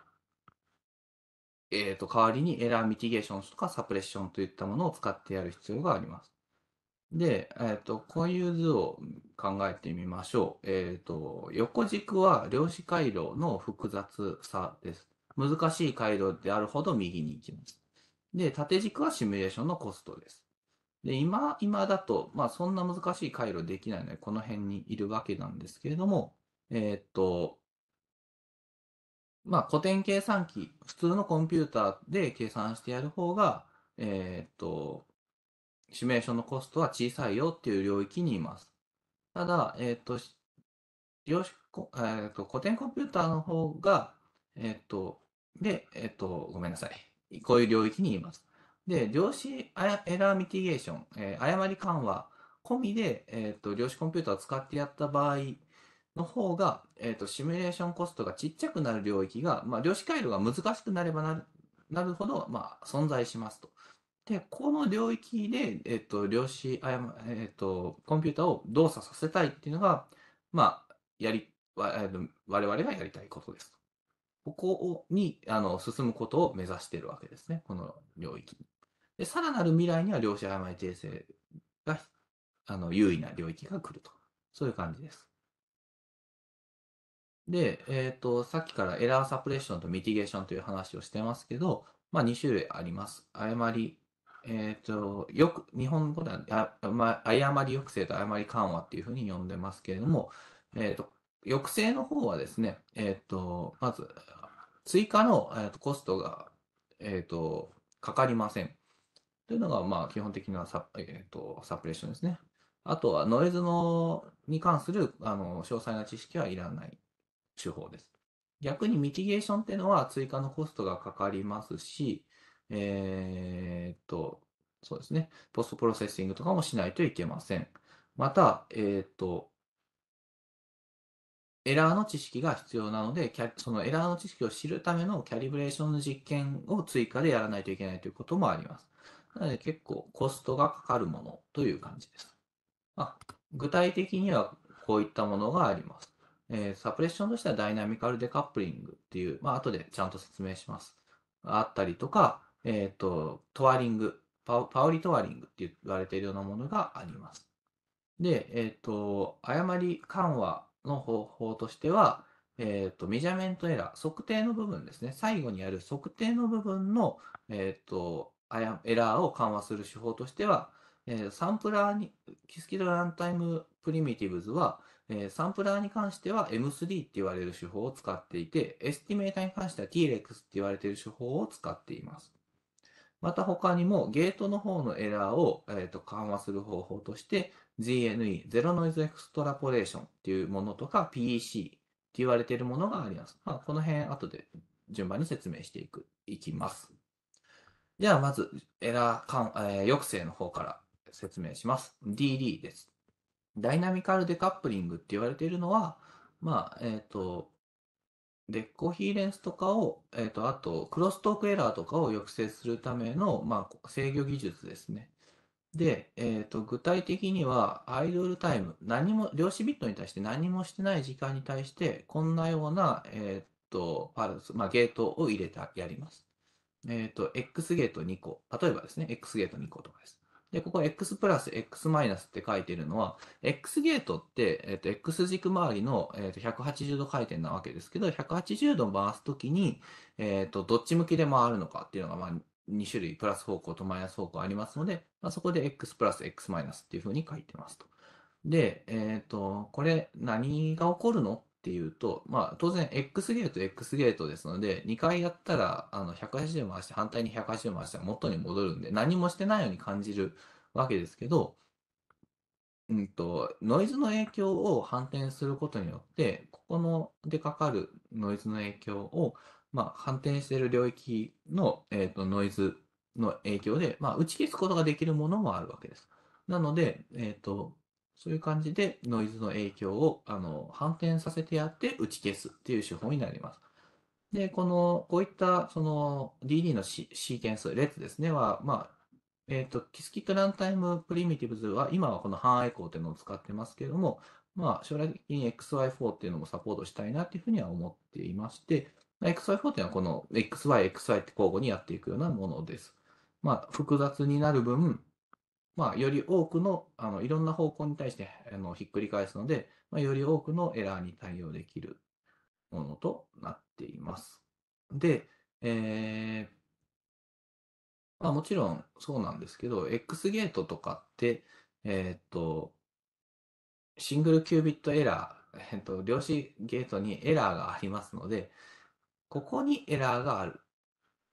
Speaker 1: えっ、ー、と、代わりにエラーミティゲーションとかサプレッションといったものを使ってやる必要があります。で、えっ、ー、と、こういう図を考えてみましょう。えっ、ー、と、横軸は量子回路の複雑さです。難しい回路であるほど右に行きます。で、縦軸はシミュレーションのコストです。で、今、今だと、まあそんな難しい回路できないので、この辺にいるわけなんですけれども、えー、っと、まあ古典計算機、普通のコンピューターで計算してやる方が、えー、っと、シミュレーションのコストは小さいよっていう領域にいます。ただ、えー、っと、量子、えー、っと、古典コンピューターの方が、えっと、で、えっと、ごめんなさい。こういう領域にいます。で、量子エラーミティゲーション、えー、誤り緩和込みで、えっと、量子コンピューターを使ってやった場合の方が、えっと、シミュレーションコストがちっちゃくなる領域が、まあ、量子回路が難しくなればなるなるほど、まあ、存在しますと。で、この領域で、えっと、量子、えっと、コンピューターを動作させたいっていうのが、まあ、やり、我々がやりたいことです。ここにあの進むことを目指しているわけですね、この領域に。で、さらなる未来には量子誤り訂正があの優位な領域が来ると。そういう感じです。で、えー、と、さっきからエラーサプレッションとミティゲーションという話をしてますけど、まあ2種類あります。誤り、えっ、ー、と、よく、日本語では、あ誤り抑制と誤り緩和っていうふうに呼んでますけれども、えっ、ー、と、抑制の方はですね、えっ、と、まず、追加の、えー、とコストが、えーと、かかりません。というのが、まあ、基本的なサ,、えーと、サプレッションですね。あとは、ノイズのに関するあの詳細な知識はいらない手法です。逆にミティゲーションっていうのは追加のコストがかかりますし、えー、と、そうですね、ポストプロセッシングとかもしないといけません。また、えっ、と、エラーの知識が必要なので、そのエラーの知識を知るためのキャリブレーションの実験を追加でやらないといけないということもあります。なので結構コストがかかるものという感じです。まあ、具体的にはこういったものがあります。えー、サプレッションとしてはダイナミカルデカップリングっていう、まあ後でちゃんと説明します。あったりとか、えー、と、トワリングパ、パウリトワリングって言われているようなものがあります。で、えっ、ー、と、誤り緩和の方法としては、えっ、ー、と、メジャメントエラー、測定の部分ですね。最後にある測定の部分の、えっ、ー、と、エラーを緩和する手法としては、えー、サンプラーに、キスキルランタイムプリミティブズは、えー、サンプラーに関しては M3 って言われる手法を使っていて、エスティメーターに関しては TREX って言われている手法を使っています。また他にもゲートの方のエラーを、えー、と緩和する方法として、GNE、ゼロノイズエクストラポレーションっていうものとか PEC って言われているものがあります。まあ、この辺後で順番に説明していく、いきます。じゃあまずエラー感、えー、抑制の方から説明します。DD です。ダイナミカルデカップリングって言われているのは、まあ、えっ、ー、と、デコヒーレンスとかを、えっ、ー、と、あと、クロストークエラーとかを抑制するための、まあ、制御技術ですね。で、えーと、具体的にはアイドルタイム、何も、量子ビットに対して何もしてない時間に対して、こんなような、えーとパルス、まあ、ゲートを入れてやります。えっ、ー、と、X ゲート2個。例えばですね、X ゲート2個とかです。で、ここ X プラス X マイナスって書いてるのは、X ゲートって、えっ、ー、と、X 軸周りの、えー、と180度回転なわけですけど、180度回すときに、えっ、ー、と、どっち向きで回るのかっていうのが、まあ、2種類、プラス方向とマイナス方向ありますので、まあ、そこで x プラス x マイナスっていうふうに書いてますと。で、えっ、ー、と、これ何が起こるのっていうと、まあ、当然 X ゲート X ゲートですので、2回やったらあの180回して反対に180回したら元に戻るんで、何もしてないように感じるわけですけど、うんと、ノイズの影響を反転することによって、ここのでかかるノイズの影響をまあ、反転している領域の、えーと、ノイズの影響で、まあ、打ち消すことができるものもあるわけです。なので、えーと、そういう感じでノイズの影響をあの反転させてやって打ち消すっていう手法になります。で、この、こういったその DD のシーケンス、列ですね、は、まあ、えっ、ー、と、キスキックランタイムプリミティブズは、今はこの半エコーっていうのを使ってますけれども、まあ、将来的に XY4 っていうのもサポートしたいなっていうふうには思っていまして、XY4 っていうのはこの XY、XY って交互にやっていくようなものです。まあ、複雑になる分、まあ、より多くの、あの、いろんな方向に対して、あの、ひっくり返すので、まあ、より多くのエラーに対応できるものとなっています。で、えー、まあ、もちろんそうなんですけど、X ゲートとかって、えー、っと、シングルキュービットエラー、えっと、量子ゲートにエラーがありますので、ここにエラーがある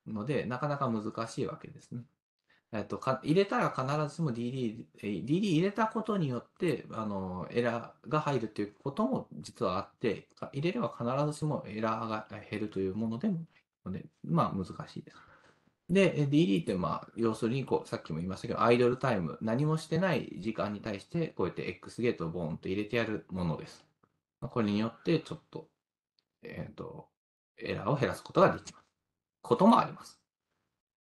Speaker 1: ので、なかなか難しいわけですね。えっと、か入れたら必ずしも DD、DD 入れたことによって、あの、エラーが入るということも実はあって、入れれば必ずしもエラーが減るというものでもないので、まあ難しいです。で、DD ってまあ、要するにこう、さっきも言いましたけど、アイドルタイム、何もしてない時間に対して、こうやって X ゲートをボーンと入れてやるものです。これによって、ちょっと、えっ、ー、と、エラーを減らすことができます。こともあります。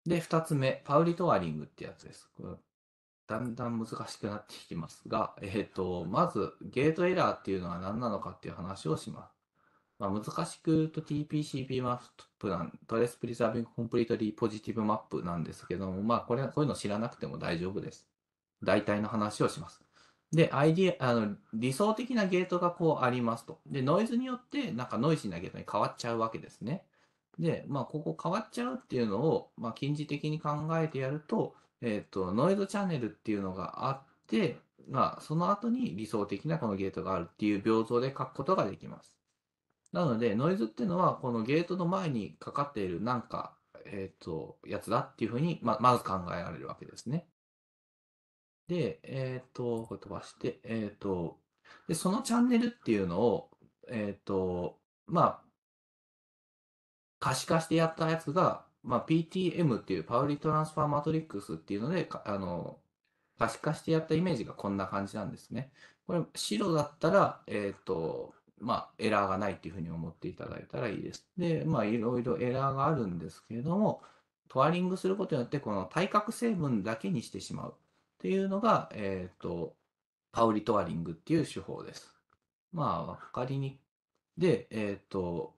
Speaker 1: で、二つ目、パウリトワリングってやつです。だんだん難しくなってきますが、えっ、ー、と、まず、ゲートエラーっていうのは何なのかっていう話をします。まあ、難しく言うと TPCP マップなん、トレスプリザービングコンプリートリーポジティブマップなんですけども、まあ、これはこういうの知らなくても大丈夫です。大体の話をします。で、アイディア、あの、理想的なゲートがこうありますと。で、ノイズによって、なんかノイズなゲートに変わっちゃうわけですね。で、まあ、ここ変わっちゃうっていうのを、まあ、近似的に考えてやると、えっ、ー、と、ノイズチャンネルっていうのがあって、まあ、その後に理想的なこのゲートがあるっていう描像で書くことができます。なので、ノイズっていうのは、このゲートの前にかかっているなんか、えっ、ー、と、やつだっていうふうに、ままず考えられるわけですね。で、えっと、これ飛ばして、えっと、で、そのチャンネルっていうのを、えっと、まあ、可視化してやったやつが、まあ、PTM っていうパウリトランスファーマトリックスっていうので、あの、可視化してやったイメージがこんな感じなんですね。これ、白だったら、えっ、ー、と、まあ、エラーがないっていうふうに思っていただいたらいいです。で、まあ、いろいろエラーがあるんですけれども、トワリングすることによって、この対角成分だけにしてしまう。っていうのが、えっ、ー、と、パウリトワリングっていう手法です。まあ、わかりに。で、えっ、ー、と、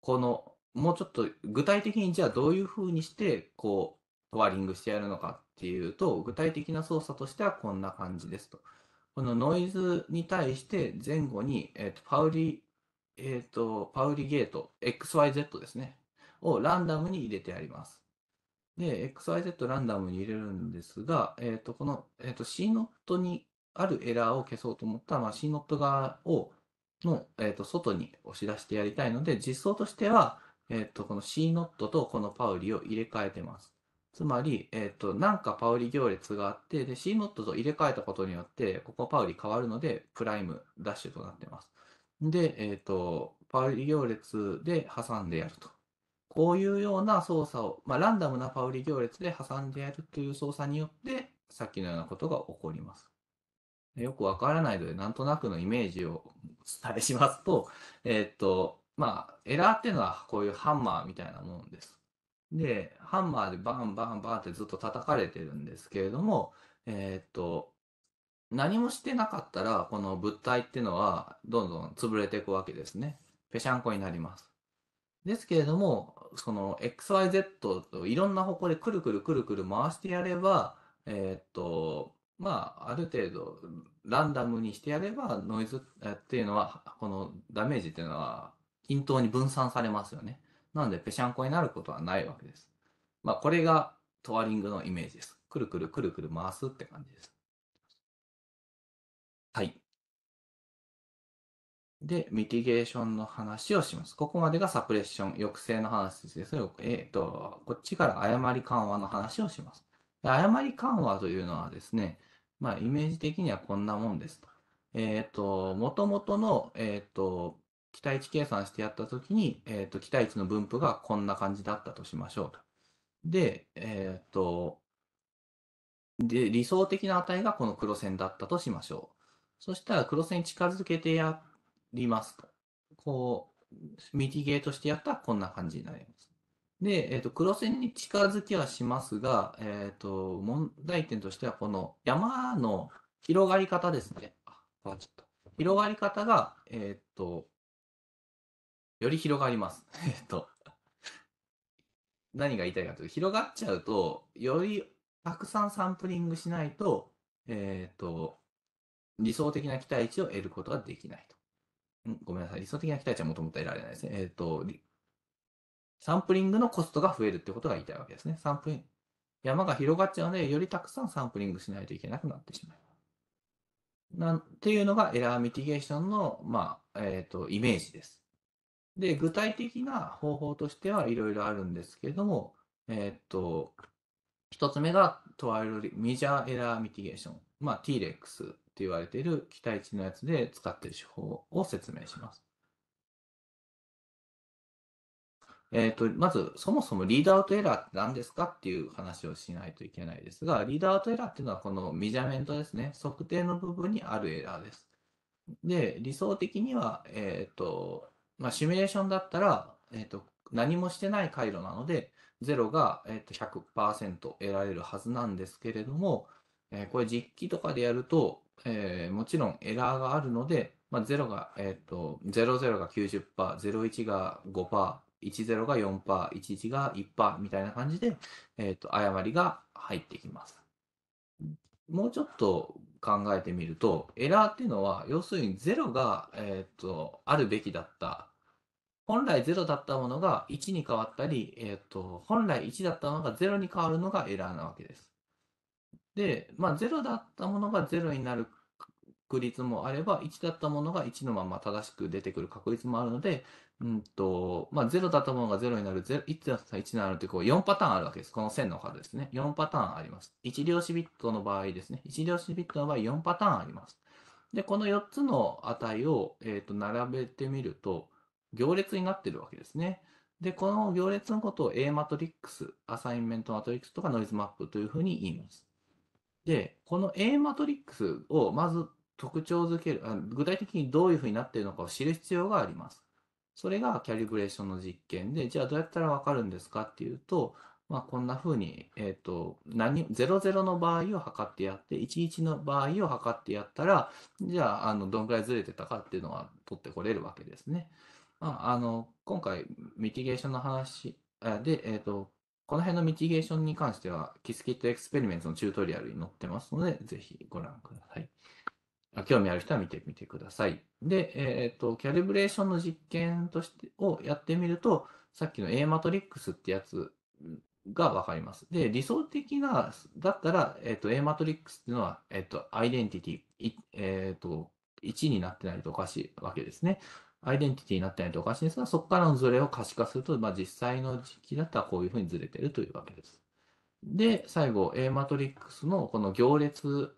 Speaker 1: この、もうちょっと具体的にじゃあどういうふうにして、こう、トワリングしてやるのかっていうと、具体的な操作としてはこんな感じですと。このノイズに対して前後に、えーと、とパウリ、えっ、ー、と、パウリゲート、XYZ ですね、をランダムに入れてやります。で、XYZ ランダムに入れるんですが、えっ、と、この、えっ、と、C ノットにあるエラーを消そうと思ったら、まあ、C ノット側を、の、えっ、と、外に押し出してやりたいので、実装としては、えっ、と、この C ノットとこのパウリを入れ替えてます。つまり、えっ、と、なんかパウリ行列があって、で、C ノットと入れ替えたことによって、ここパウリ変わるので、プライムダッシュとなってます。で、えっ、と、パウリ行列で挟んでやると。こういうような操作を、まあ、ランダムなパウリ行列で挟んでやるという操作によって、さっきのようなことが起こります。よくわからないので、なんとなくのイメージをお伝えしますと、えー、っと、まあ、エラーっていうのはこういうハンマーみたいなもんです。で、ハンマーでバンバンバンってずっと叩かれてるんですけれども、えー、っと、何もしてなかったら、この物体っていうのはどんどん潰れていくわけですね。ぺしゃんこになります。ですけれども、その XYZ といろんな方向でくるくるくるくる回してやれば、えー、っと、まあ、ある程度、ランダムにしてやれば、ノイズっていうのは、このダメージっていうのは、均等に分散されますよね。なので、ぺしゃんこになることはないわけです。まあ、これ
Speaker 2: がトワリングのイメージです。くるくるくるくる回すって感じです。はい。で、ミティゲーションの話
Speaker 1: をします。ここまでがサプレッション、抑制の話ですえっ、ー、と、こっちから誤り緩和の話をします。で誤り緩和というのはですね、まあ、イメージ的にはこんなもんですえっ、ー、と、もとの、えっ、ー、と、期待値計算してやったときに、えっ、と、期待値の分布がこんな感じだったとしましょうと。で、えっ、と、で、理想的な値がこの黒線だったとしましょう。そしたら黒線に近づけてやっりますと。こう、ミティゲートしてやったらこんな感じになります。で、えっ、ー、と、黒線に近づきはしますが、えっ、ー、と、問題点としては、この山の広がり方ですね。あ、ちっ広がり方が、えっ、ー、と、より広がります。えっと、何が言いたいかというと、広がっちゃうと、よりたくさんサンプリングしないと、えっ、と、理想的な期待値を得ることができないと。んごめんなさい。理想的な期待値はもともと得られないですね。えっ、ー、と、サンプリングのコストが増えるってことが言いたいわけですね。サンプリング。山が広がっちゃうので、よりたくさんサンプリングしないといけなくなってしまう。なんていうのがエラーミティゲーションの、まあ、えっ、ー、と、イメージです。で、具体的な方法としてはいろいろあるんですけれども、えっ、ー、と、一つ目がトワイルメジャーエラーミティゲーション。まあ、TREX って言われている期待値のやつで使っている手法を説明します。えーと、まず、そもそもリードアウトエラーって何ですかっていう話をしないといけないですが、リードアウトエラーっていうのはこのメジャメントですね、測定の部分にあるエラーです。で、理想的には、えーとまあ、シミュレーションだったら、えーと、何もしてない回路なので、0が、えー、と100%得られるはずなんですけれども、えー、これ実機とかでやると、えー、もちろんエラーがあるので、まあ、0が、えっ、ー、と、00が90%、01が5%、10が4%、11が1%みたいな感じで、えっ、ー、と、誤りが入ってきます。もうちょっと考えてみると、エラーっていうのは、要するに0が、えっ、ー、と、あるべきだった。本来0だったものが1に変わったり、えっ、ー、と、本来1だったのが0に変わるのがエラーなわけです。で、まあ、0だったものが0になる確率もあれば、1だったものが1のまま正しく出てくる確率もあるので、うんと、まあ、0だったものが0になる、1だったら1になるってこう4パターンあるわけです。この線の数ですね。4パターンあります。1量子ビットの場合ですね。1量子ビットの場合4パターンあります。で、この4つの値を、えー、と並べてみると、行列になってるわけですね。で、この行列のことを A マトリックス、アサインメントマトリックスとかノイズマップというふうに言います。で、この A マトリックスをまず特徴づける、あ具体的にどういうふうになっているのかを知る必要があります。それがキャリブレーションの実験で、じゃあどうやったらわかるんですかっていうと、まあ、こんな風に、えっ、ー、と、何、00の場合を測ってやって、11の場合を測ってやったら、じゃあ、あの、どんくらいずれてたかっていうのは取ってこれるわけですね。まあ、あの、今回、ミティゲーションの話で、えっ、ー、と、この辺のミティゲーションに関しては、キスキットエクスペリメントのチュートリアルに載ってますので、ぜひご覧ください。興味ある人は見てみてください。で、えっ、ー、と、キャリブレーションの実験として、をやってみると、さっきの A マトリックスってやつがわかります。で、理想的な、だったら、えっ、ー、と、A マトリックスっていうのは、えっ、ー、と、アイデンティティ、えっ、と、1になってないとおかしいわけですね。アイデンティティになってないとおかしいんですが、そこからのズレを可視化すると、まあ、実際の時期だったらこういうふうにずれてるというわけです。で、最後、A マトリックスのこの行列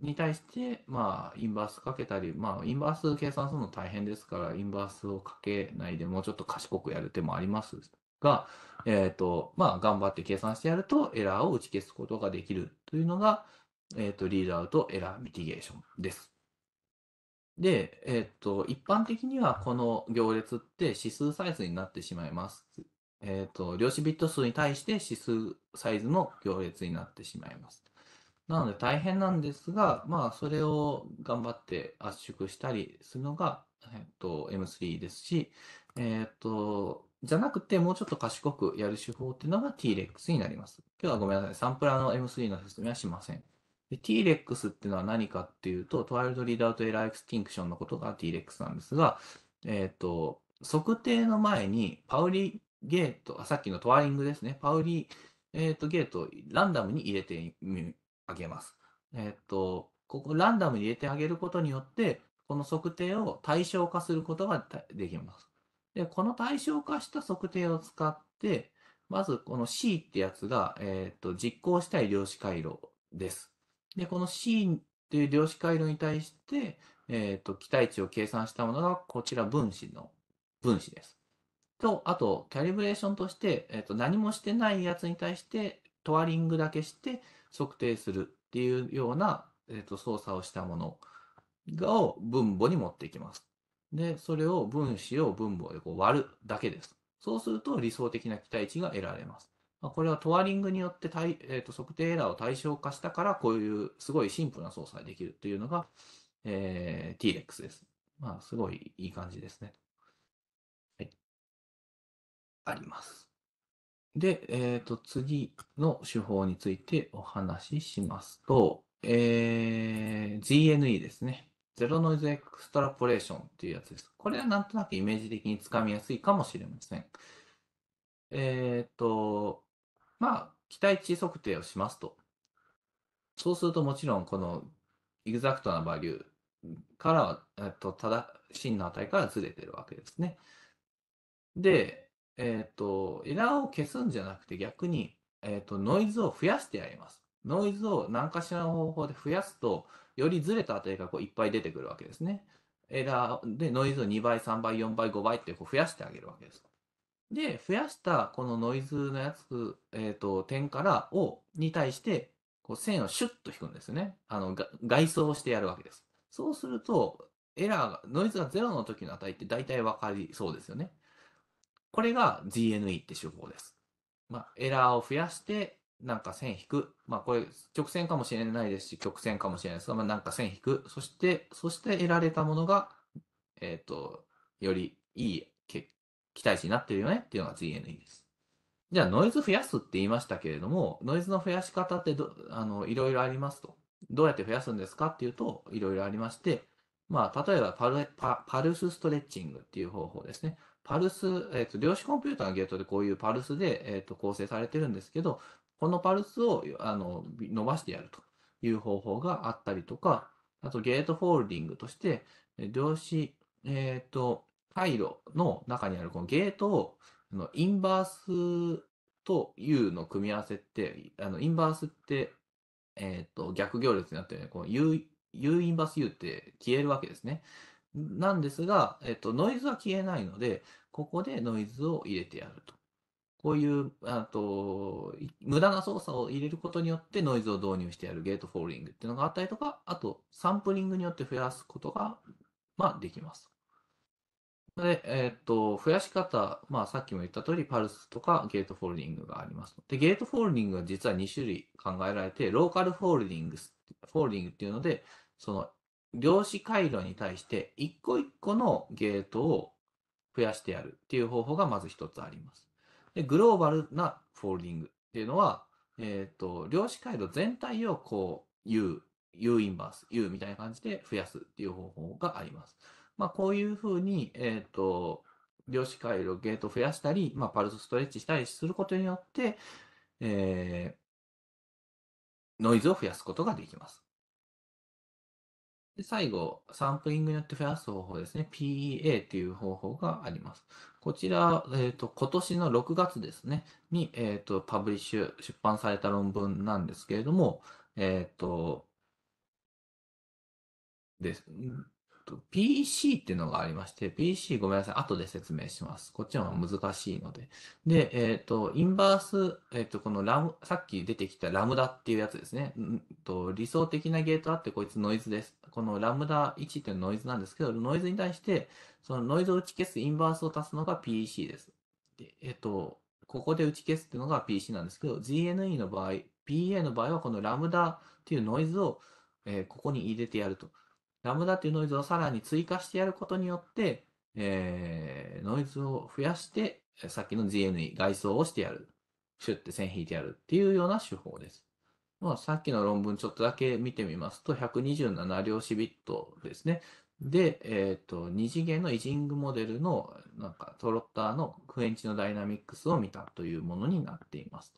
Speaker 1: に対して、まあ、インバースかけたり、まあ、インバース計算するの大変ですから、インバースをかけないでもうちょっと賢くやる手もありますが、えっ、ー、と、まあ、頑張って計算してやると、エラーを打ち消すことができるというのが、えっ、ー、と、リードアウトエラーミティゲーションです。で、えっと、一般的にはこの行列って指数サイズになってしまいます。えっと、量子ビット数に対して指数サイズの行列になってしまいます。なので大変なんですが、まあ、それを頑張って圧縮したりするのが、えっと、M3 ですし、えっと、じゃなくて、もうちょっと賢くやる手法っていうのが T-Rex になります。今日はごめんなさい。サンプラーの M3 の説明はしません。で、TREX っていうのは何かっていうと、トワイルドリードアウトエラーエクスティンクションのことが TREX なんですが、えっ、ー、と、測定の前にパウリゲート、あさっきのトワリングですね、パウリ、えーと、とゲートをランダムに入れてあげます。えっ、ー、と、ここランダムに入れてあげることによって、この測定を対象化することができます。で、この対象化した測定を使って、まずこの C ってやつが、えっ、ー、と実行したい量子回路です。で、この C という量子回路に対して、えっ、ー、と、期待値を計算したものがこちら分子の、分子です。と、あと、キャリブレーションとして、えっ、ー、と、何もしてないやつに対して、トワリングだけして測定するっていうような、えっ、ー、と、操作をしたものがを分母に持っていきます。で、それを分子を分母でこう割るだけです。そうすると理想的な期待値が得られます。まあ、これはトワリングによって対、えー、と測定エラーを対象化したから、こういうすごいシンプルな操作ができるというのが、えー、TREX です。まあ、すごいいい感じですね。はい。あります。で、えっ、ー、と、次の手法についてお話ししますと、えー、GNE ですね。ゼロノイズエクストラポレーションっていうやつです。これはなんとなくイメージ的につかみやすいかもしれません。えっ、ー、と、まあ、期待値測定をしますと。そうするともちろん、このエグザクトなバリューから、えっと、正真の値からずれてるわけですね。で、えっ、と、エラーを消すんじゃなくて逆に、えっ、と、ノイズを増やしてやります。ノイズを何かしらの方法で増やすと、よりずれた値がこういっぱい出てくるわけですね。エラーでノイズを2倍、3倍、4倍、5倍ってこう増やしてあげるわけです。で、増やしたこのノイズのやつ、えっ、と、点からを、に対して、こう線をシュッと引くんですね。あの、外装してやるわけです。そうすると、エラーが、ノイズが0の時の値って大体分かりそうですよね。これが GNE って手法です。まあ、エラーを増やして、なんか線引く。まあ、これ、曲線かもしれないですし、曲線かもしれないですが、まあ、なんか線引く。そして、そして得られたものが、えっ、ー、と、よりいい結期待値になってるよねっていうのが GNE です。じゃあノイズ増やすって言いましたけれども、ノイズの増やし方ってどあのいろいろありますと。どうやって増やすんですかっていうといろいろありまして、まあ、例えばパルパパルスストレッチングっていう方法ですね。パルス、えっ、ー、と量子コンピューターのゲートでこういうパルスで、えっ、ー、と構成されてるんですけど、このパルスをあの伸ばしてやるという方法があったりとか、あとゲートフォールディングとして、量子、えっ、ー、と、回路の中にあるこのゲートを、あのインバースと U の組み合わせって、あのインバースって、えっ、ー、と、逆行列になってるね。この U、U インバース U って消えるわけですね。なんですが、えっ、ー、と、ノイズは消えないので、ここでノイズを入れてやると。こういう、あと、無駄な操作を入れることによってノイズを導入してやるゲートフォーリングっていうのがあったりとか、あと、サンプリングによって増やすことが、まあ、できます。で、えっ、と、増やし方、まあ、さっきも言った通り、パルスとかゲートフォールディングがありますで、ゲートフォールディングは実は2種類考えられて、ローカルフォールディングス、フォールディングっていうので、その、量子回路に対して、一個一個のゲートを増やしてやるっていう方法がまず一つあります。で、グローバルなフォールディングっていうのは、えっ、と、量子回路全体をこう、U、U インバース、U みたいな感じで増やすっていう方法があります。まあ、こういうふうに、えっ、ー、と、量子回路、ゲートを増やしたり、まあ、パルスストレッチしたりすることによって、えー、ノイズを増やすことができます。で最後、サンプリングによって増やす方法ですね。PEA っていう方法があります。こちら、えっ、ー、と、今年の6月ですね、に、えっ、ー、と、パブリッシュ、出版された論文なんですけれども、えっ、と、です。と PC っていうのがありまして、PC ごめんなさい、後で説明します。こっちの方が難しいので。で、えっ、ー、と、インバース、えっ、ー、と、このラム、さっき出てきたラムダっていうやつですね。んと、理想的なゲートあってこいつノイズです。このラムダ1っていうノイズなんですけど、ノイズに対して、そのノイズを打ち消すインバースを足すのが PC です。でえっ、ー、と、ここで打ち消すっていうのが PC なんですけど、GNE の場合、PA の場合はこのラムダっていうノイズを、えここに入れてやると。ラムダというノイズをさらに追加してやることによって、えー、ノイズを増やして、さっきの g n e 外装をしてやる。シュッて線引いてやるっていうような手法です。まあ、さっきの論文ちょっとだけ見てみますと、127量子ビットですね。で、えっ、ー、と、2次元のイジングモデルの、なんか、トロッターのフエンチのダイナミックスを見たというものになっています。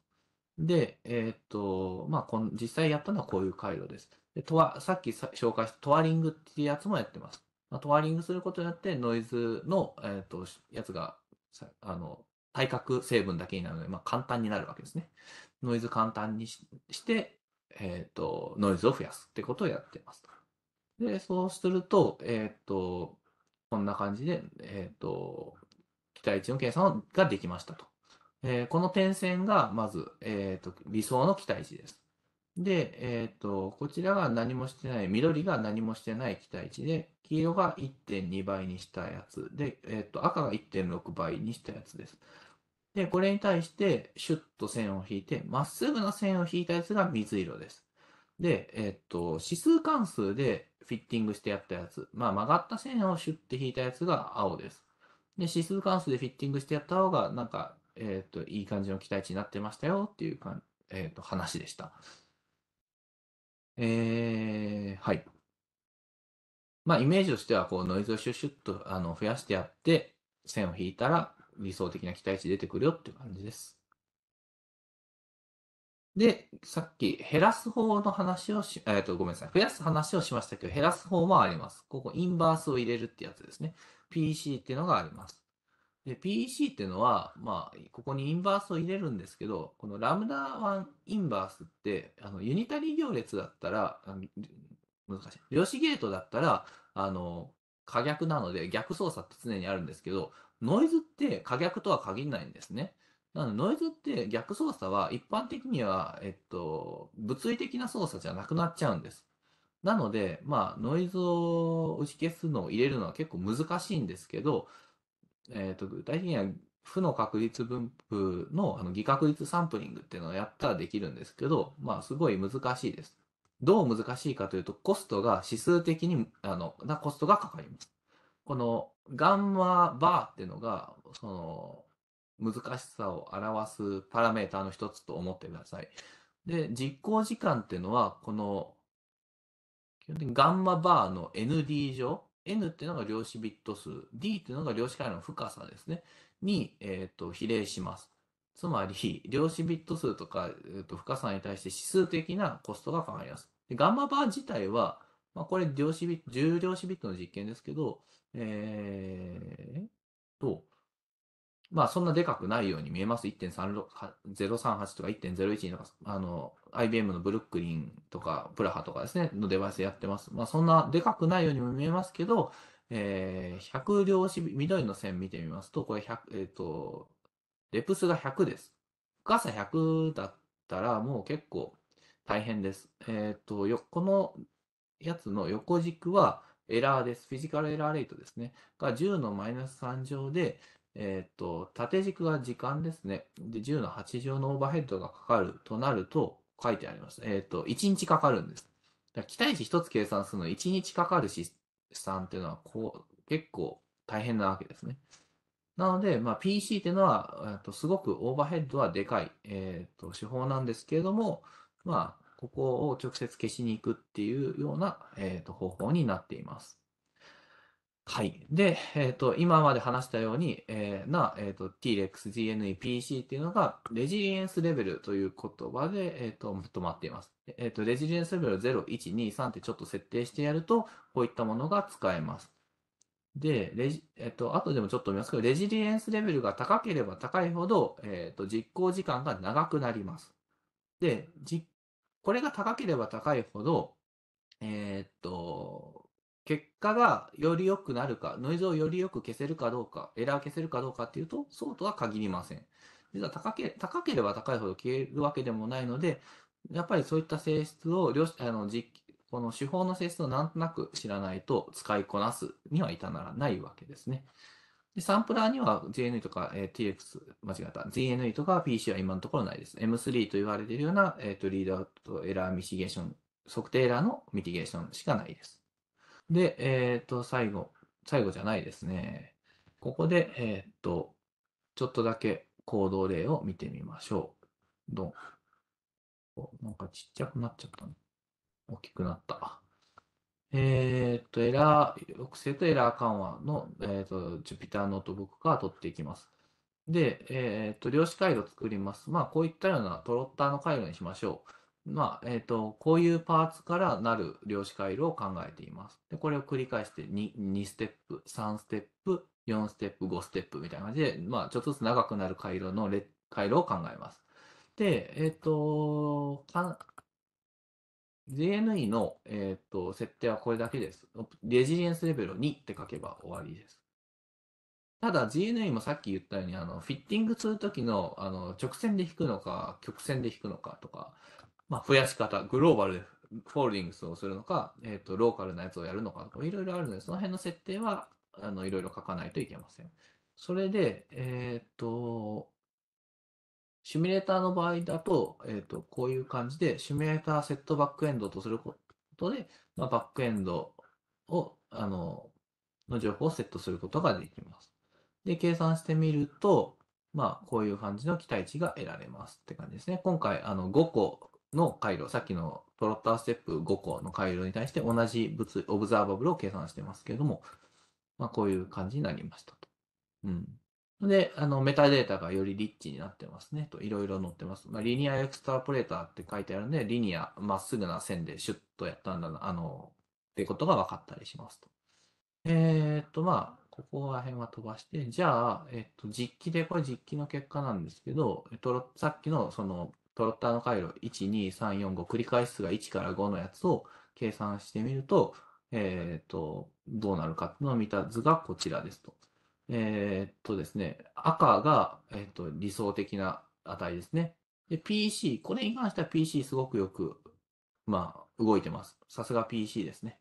Speaker 1: で、えっ、ー、と、まあ実際やったのはこういう回路です。で、とわ、さっき紹介したトアリングっていうやつもやってます。まあ、トアリングすることによってノイズの、えっ、ー、と、やつが、あの、対角成分だけになるので、まあ、簡単になるわけですね。ノイズ簡単にして、えっ、ー、と、ノイズを増やすってことをやってます。で、そうすると、えっ、ー、と、こんな感じで、えっ、と、期待値の計算ができましたと。えこの点線が、まず、えっ、と、理想の期待値です。で、えっ、ー、と、こちらが何もしてない、緑が何もしてない期待値で、黄色が1.2倍にしたやつで、えっ、ー、と、赤が1.6倍にしたやつです。で、これに対して、シュッと線を引いて、まっすぐの線を引いたやつが水色です。で、えっ、ー、と、指数関数でフィッティングしてやったやつ、まあ、曲がった線をシュッて引いたやつが青です。で、指数関数でフィッティングしてやった方が、なんか、えっ、と、いい感じの期待値になってましたよっていうか、えっ、と、話でした。えー、はい。まあ、イメージとしては、こう、ノイズをシュッシュッと、あの、増やしてやって、線を引いたら、理想的な期待値出てくるよっていう感じです。で、さっき、減らす方の話をし、えっと、ごめんなさい。増やす話をしましたけど、減らす方もあります。ここ、インバースを入れるってやつですね。PC っていうのがあります。で、PEC っていうのは、まあ、ここにインバースを入れるんですけど、このラムダ1インバースって、あのユニタリー行列だったら、難しい。量子ゲートだったら、あの、可逆なので逆操作って常にあるんですけど、ノイズって可逆とは限らないんですね。なので、ノイズって逆操作は一般的には、えっと、物理的な操作じゃなくなっちゃうんです。なので、まあ、ノイズを打ち消すのを入れるのは結構難しいんですけど、えっ、ー、と、具体的には負の確率分布のあの偽確率サンプリングっていうのをやったらできるんですけど、まあ、すごい難しいです。どう難しいかというと、コストが指数的に、あの、なコストがかかります。このガンマバーっていうのが、その、難しさを表すパラメーターの一つと思ってください。で、実行時間っていうのは、この、基本的にガンマバーの ND 上、N っていうのが量子ビット数、D っていうのが量子回路の深さですね、に、えーと、比例します。つまり、量子ビット数とか、えーと、深さに対して指数的なコストがかかります。でガンマバー自体は、まあ、これ量子ビット、重量子ビットの実験ですけど、えーと、まあそんなでかくないように見えます。1.038とか1.01とか、あの、IBM のブルックリンとか、プラハとかですね、のデバイスやってます。まあそんなでかくないようにも見えますけど、えー、100量子、緑の線見てみますと、これ100、えっ、ー、と、レプスが100です。深さ100だったらもう結構大変です。えっ、ー、と、よ、このやつの横軸はエラーです。フィジカルエラーレートですね。が10のマイナス3乗で、えー、と、縦軸が時間ですね。で、10の8乗のオーバーヘッドがかかるとなると書いてあります。えっ、ー、と、1日かかるんです。期待値1つ計算するのに1日かかる試算っていうのは、こう、結構大変なわけですね。なので、まあ、PC っていうのは、とすごくオーバーヘッドはでかい、えー、と、手法なんですけれども、まあ、ここを直接消しに行くっていうような、えー、と、方法になっています。はい。で、えっと、今まで話したように、えーな、えっと、TREX、GNE、PC っていうのが、レジリエンスレベルという言葉で、えっと、止まっています。えっと、レジリエンスレベル0、1、2、3ってちょっと設定してやると、こういったものが使えます。で、レジ、えっと、とでもちょっと見ますけど、レジリエンスレベルが高ければ高いほど、えっと、実行時間が長くなります。で、じ、これが高ければ高いほど、えっと、結果がより良くなるか、ノイズをよりよく消せるかどうか、エラー消せるかどうかっていうと、そうとは限りません。実は高け高ければ高いほど消えるわけでもないので、やっぱりそういった性質を、あの実この手法の性質をなんとなく知らないと使いこなすには至らないわけですね。でサンプラーには JNE とか、えー、TX、間違えた、JNE とか PC は今のところないです。M3 と言われているような、えーと、とリードアウトエラーミシゲーション、測定エラーのミティゲーションしかないです。で、えっ、ー、と、最後、最後じゃないですね。ここで、えっ、ー、と、ちょっとだけ行動例を見てみましょう。どうなんかちっちゃくなっちゃったね。大きくなった。えっ、ー、と、エラー、抑制とエラー緩和の、えっ、と、Jupyter ノートブックから取っていきます。で、えっ、と、量子回路作ります。まあ、こういったようなトロッターの回路にしましょう。まあ、えっ、ー、と、こういうパーツからなる量子回路を考えています。で、これを繰り返して 2, 2ステップ、3ステップ、4ステップ、5ステップみたいな感じで、まあ、ちょっとずつ長くなる回路の回路を考えます。で、えっ、ー、と、JNE の、えーと、設定はこれだけです。レジリエンスレベル2って書けば終わりです。ただ GNE もさっき言ったようにあのフィッティングするときのあの直線で引くのか曲線で引くのかとかまあ、増やし方、グローバルでフォールディングスをするのか、えっ、ー、と、ローカルなやつをやるのか、いろいろあるので、その辺の設定は、あの、いろいろ書かないといけません。それで、えっ、ー、と、シミュレーターの場合だと、えっ、ー、と、こういう感じで、シミュレーターセットバックエンドとすることで、まあ、バックエンドを、あの、の情報をセットすることができます。で、計算してみると、まあ、こういう感じの期待値が得られますって感じですね。今回、あの、5個の回路、さっきのトロッターステップ5個の回路に対して同じ物オブザーバブルを計算してますけれども、まあ、こういう感じになりましたと。うん。で、あの、メタデータがよりリッチになってますねと、いろいろ載ってます。まあ、リニアエクストラポレーターって書いてあるんで、リニア、まっすぐな線でシュッとやったんだな、あの、ってことが分かったりしますと。えー、っと、まあ、ここら辺は飛ばして、じゃあ、えっと、実機で、これ実機の結果なんですけど、さっきのそのトロッターの回路12345繰り返し数が1から5のやつを計算してみると、えっ、ー、と、どうなるかっていうのを見た図がこちらですと。えっ、とですね、赤が、えー、と理想的な値ですね。で、PC、これに関しては PC すごくよく、まあ、動いてます。さすが PC ですね。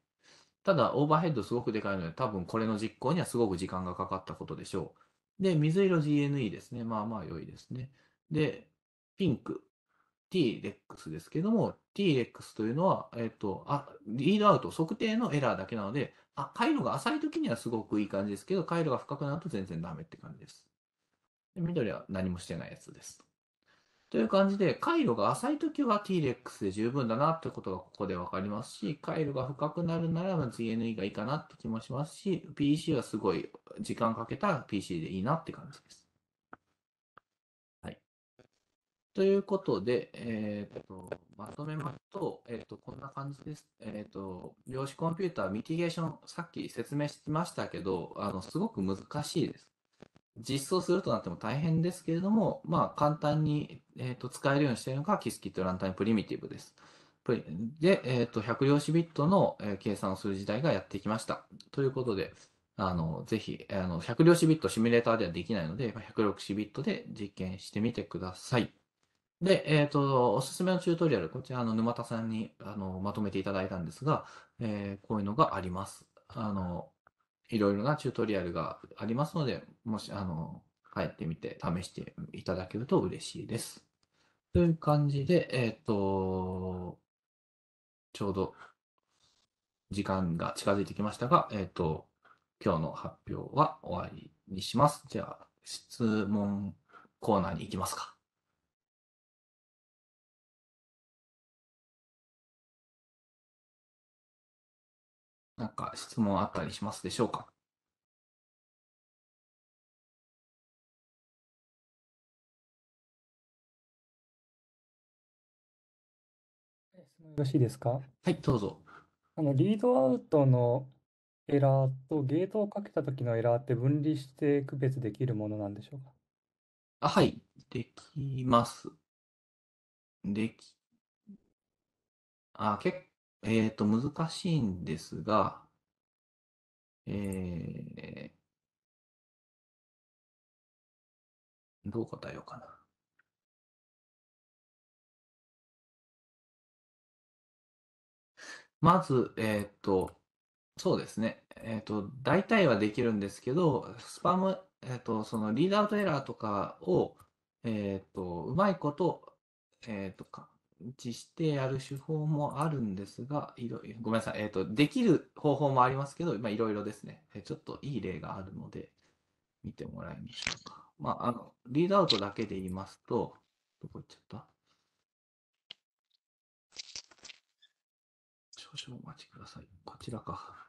Speaker 1: ただ、オーバーヘッドすごくでかいので、多分これの実行にはすごく時間がかかったことでしょう。で、水色 GNE ですね。まあまあ良いですね。で、ピンク。t-rex ですけども、t-rex というのは、えっ、と、あ、リードアウト、測定のエラーだけなので、あ、回路が浅い時にはすごくいい感じですけど、回路が深くなると全然ダメって感じです。で緑は何もしてないやつです。という感じで、回路が浅い時は t-rex で十分だなってことがここでわかりますし、回路が深くなるなら g n e がいいかなって気もしますし、PC はすごい時間かけた PC でいいなって感じです。ということで、えー、っと、まとめますと、えー、っと、こんな感じです。えー、っと、量子コンピューターミティゲーション、さっき説明しましたけど、あの、すごく難しいです。実装するとなっても大変ですけれども、まあ、簡単に、えー、と使えるようにしているのがキスキットランタイムプリミティブです。で、えー、と100量子ビットの、え計算をする時代がやってきました。ということで、あのぜひあの100量子ビットシミュレーターではできないので、100ビットで実験してみてください。で、えっと、おすすめのチュートリアル、こちら、あの、沼田さんに、あの、まとめていただいたんですが、えーこういうのがあります。あの、いろいろなチュートリアルがありますので、もし、あの、帰ってみて、試していただけると嬉しいです。という感じで、えっと、ちょうど、時間が近づいてきましたが、えっと、今日の発表は終わりにします。じゃあ、質
Speaker 2: 問コーナーに行きますか。なんか質問あったりしますでしょうかよろしいですかはい、どうぞ。あの、リードアウトの
Speaker 1: エラーとゲートをかけた時のエラーって分離して区別できるものなんでしょう
Speaker 2: かあ、はい、できます。でき、あ、結えっ、ー、と、難しいんですが、えー、どう答えようかな。まず、えっ、ー、と、そう
Speaker 1: ですね。えっ、ー、と、大体はできるんですけど、スパム、えっ、ー、と、そのリーダーウエラーとかを、えっ、と、うまいこと、えっ、とか、置してやる手法もあるんですが、いろいろ、ごめんなさい、えっ、と、できる方法もありますけど、まあ、いろいろですね、えちょっといい例があるので、見てもらいましょうか。まあ、あの、リードアウトだけで言いますと、どこ行っちゃった
Speaker 2: 少々お待ちください。
Speaker 1: こちらか。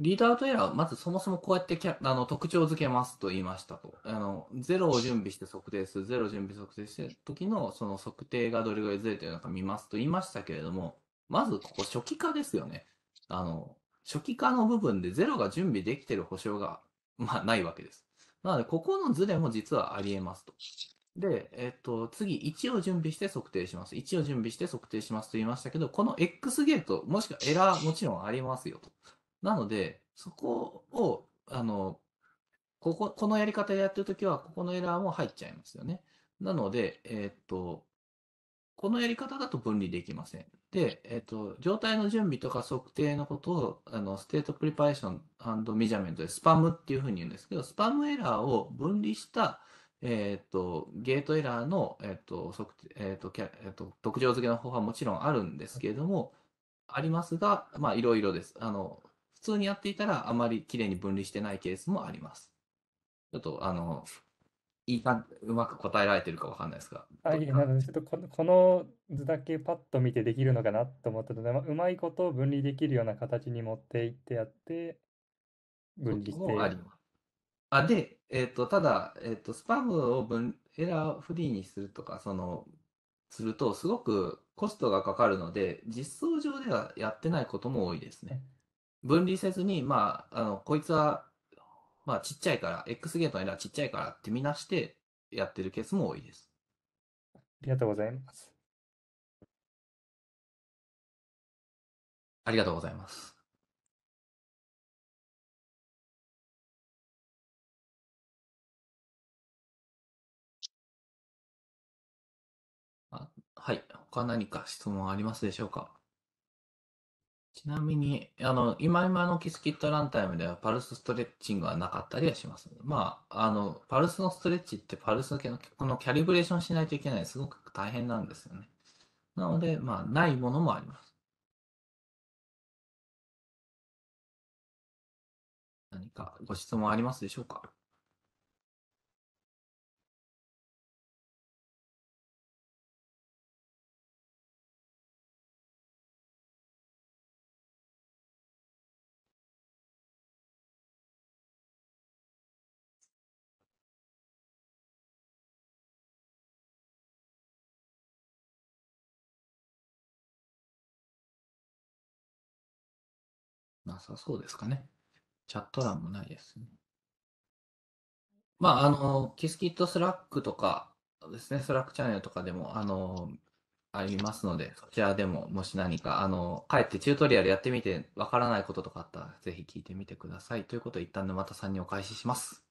Speaker 1: リーダーとエラー、まずそもそもこうやってキャあの特徴づけますと言いましたと。あの、0を準備して測定する、0を準備測定してる時のその測定がどれぐらいずれてるのか見ますと言いましたけれども、まずここ初期化ですよね。あの、初期化の部分で0が準備できてる保証が、まあ、ないわけです。なので、ここのズレも実はあり得ますと。で、えっと、次、1を準備して測定します。1を準備して測定しますと言いましたけど、この X ゲート、もしくはエラーもちろんありますよと。なので、そこを、あの、ここ、このやり方でやってるときは、ここのエラーも入っちゃいますよね。なので、えー、っと、このやり方だと分離できません。で、えっと、状態の準備とか測定のことを、あの、ステートプリパレーションメジャメントでスパムっていうふうに言うんですけど、スパムエラーを分離した、えっと、ゲートエラーの、えっと、測定、えっと、えっと、特徴付けの方法はもちろんあるんですけれども、ありますが、まあ、いろいろです。あの、普通にやっていたらあまりきれいに分離してないケースもあります。ちょっとあの、いいかうまく答えられてるかわかんないですが。
Speaker 2: あい、なちょっとこのこ
Speaker 1: の図だけパッと見てできるのかなと思ったので、まあ、うまいことを分離できるような形に持っていってやって、分離して。あで、えーと、ただ、えーと、スパムを分エラーフリーにするとか、その、すると、すごくコストがかかるので、実装上ではやってないことも多いですね。分離せずに、まあ、あの、こいつは、まあ、ちっちゃいから、X ゲートの間は
Speaker 2: ちっちゃいからってみなしてやってるケースも多いです。ありがとうございます。ありがとうございます。あはい。他何か質問ありますでしょうかちなみに、あ
Speaker 1: の、今今のキスキットランタイムではパルスストレッチングはなかったりはします。まあ、あの、パルスのストレッチってパルスのこのキャリブレーションしないといけない、すごく大変なんですよ
Speaker 2: ね。なので、まあ、ないものもあります。何かご質問ありますでしょうかさそうですかね。チャット欄もないですね。
Speaker 1: まあ、あの、キスキットスラックとかですね、スラックチャンネルとかでも、あの、ありますので、そちらでも、もし何か、あの、帰ってチュートリアルやってみて、わからないこととかあったら、ぜひ聞いてみてください。ということで、一旦沼田さんにお返しします。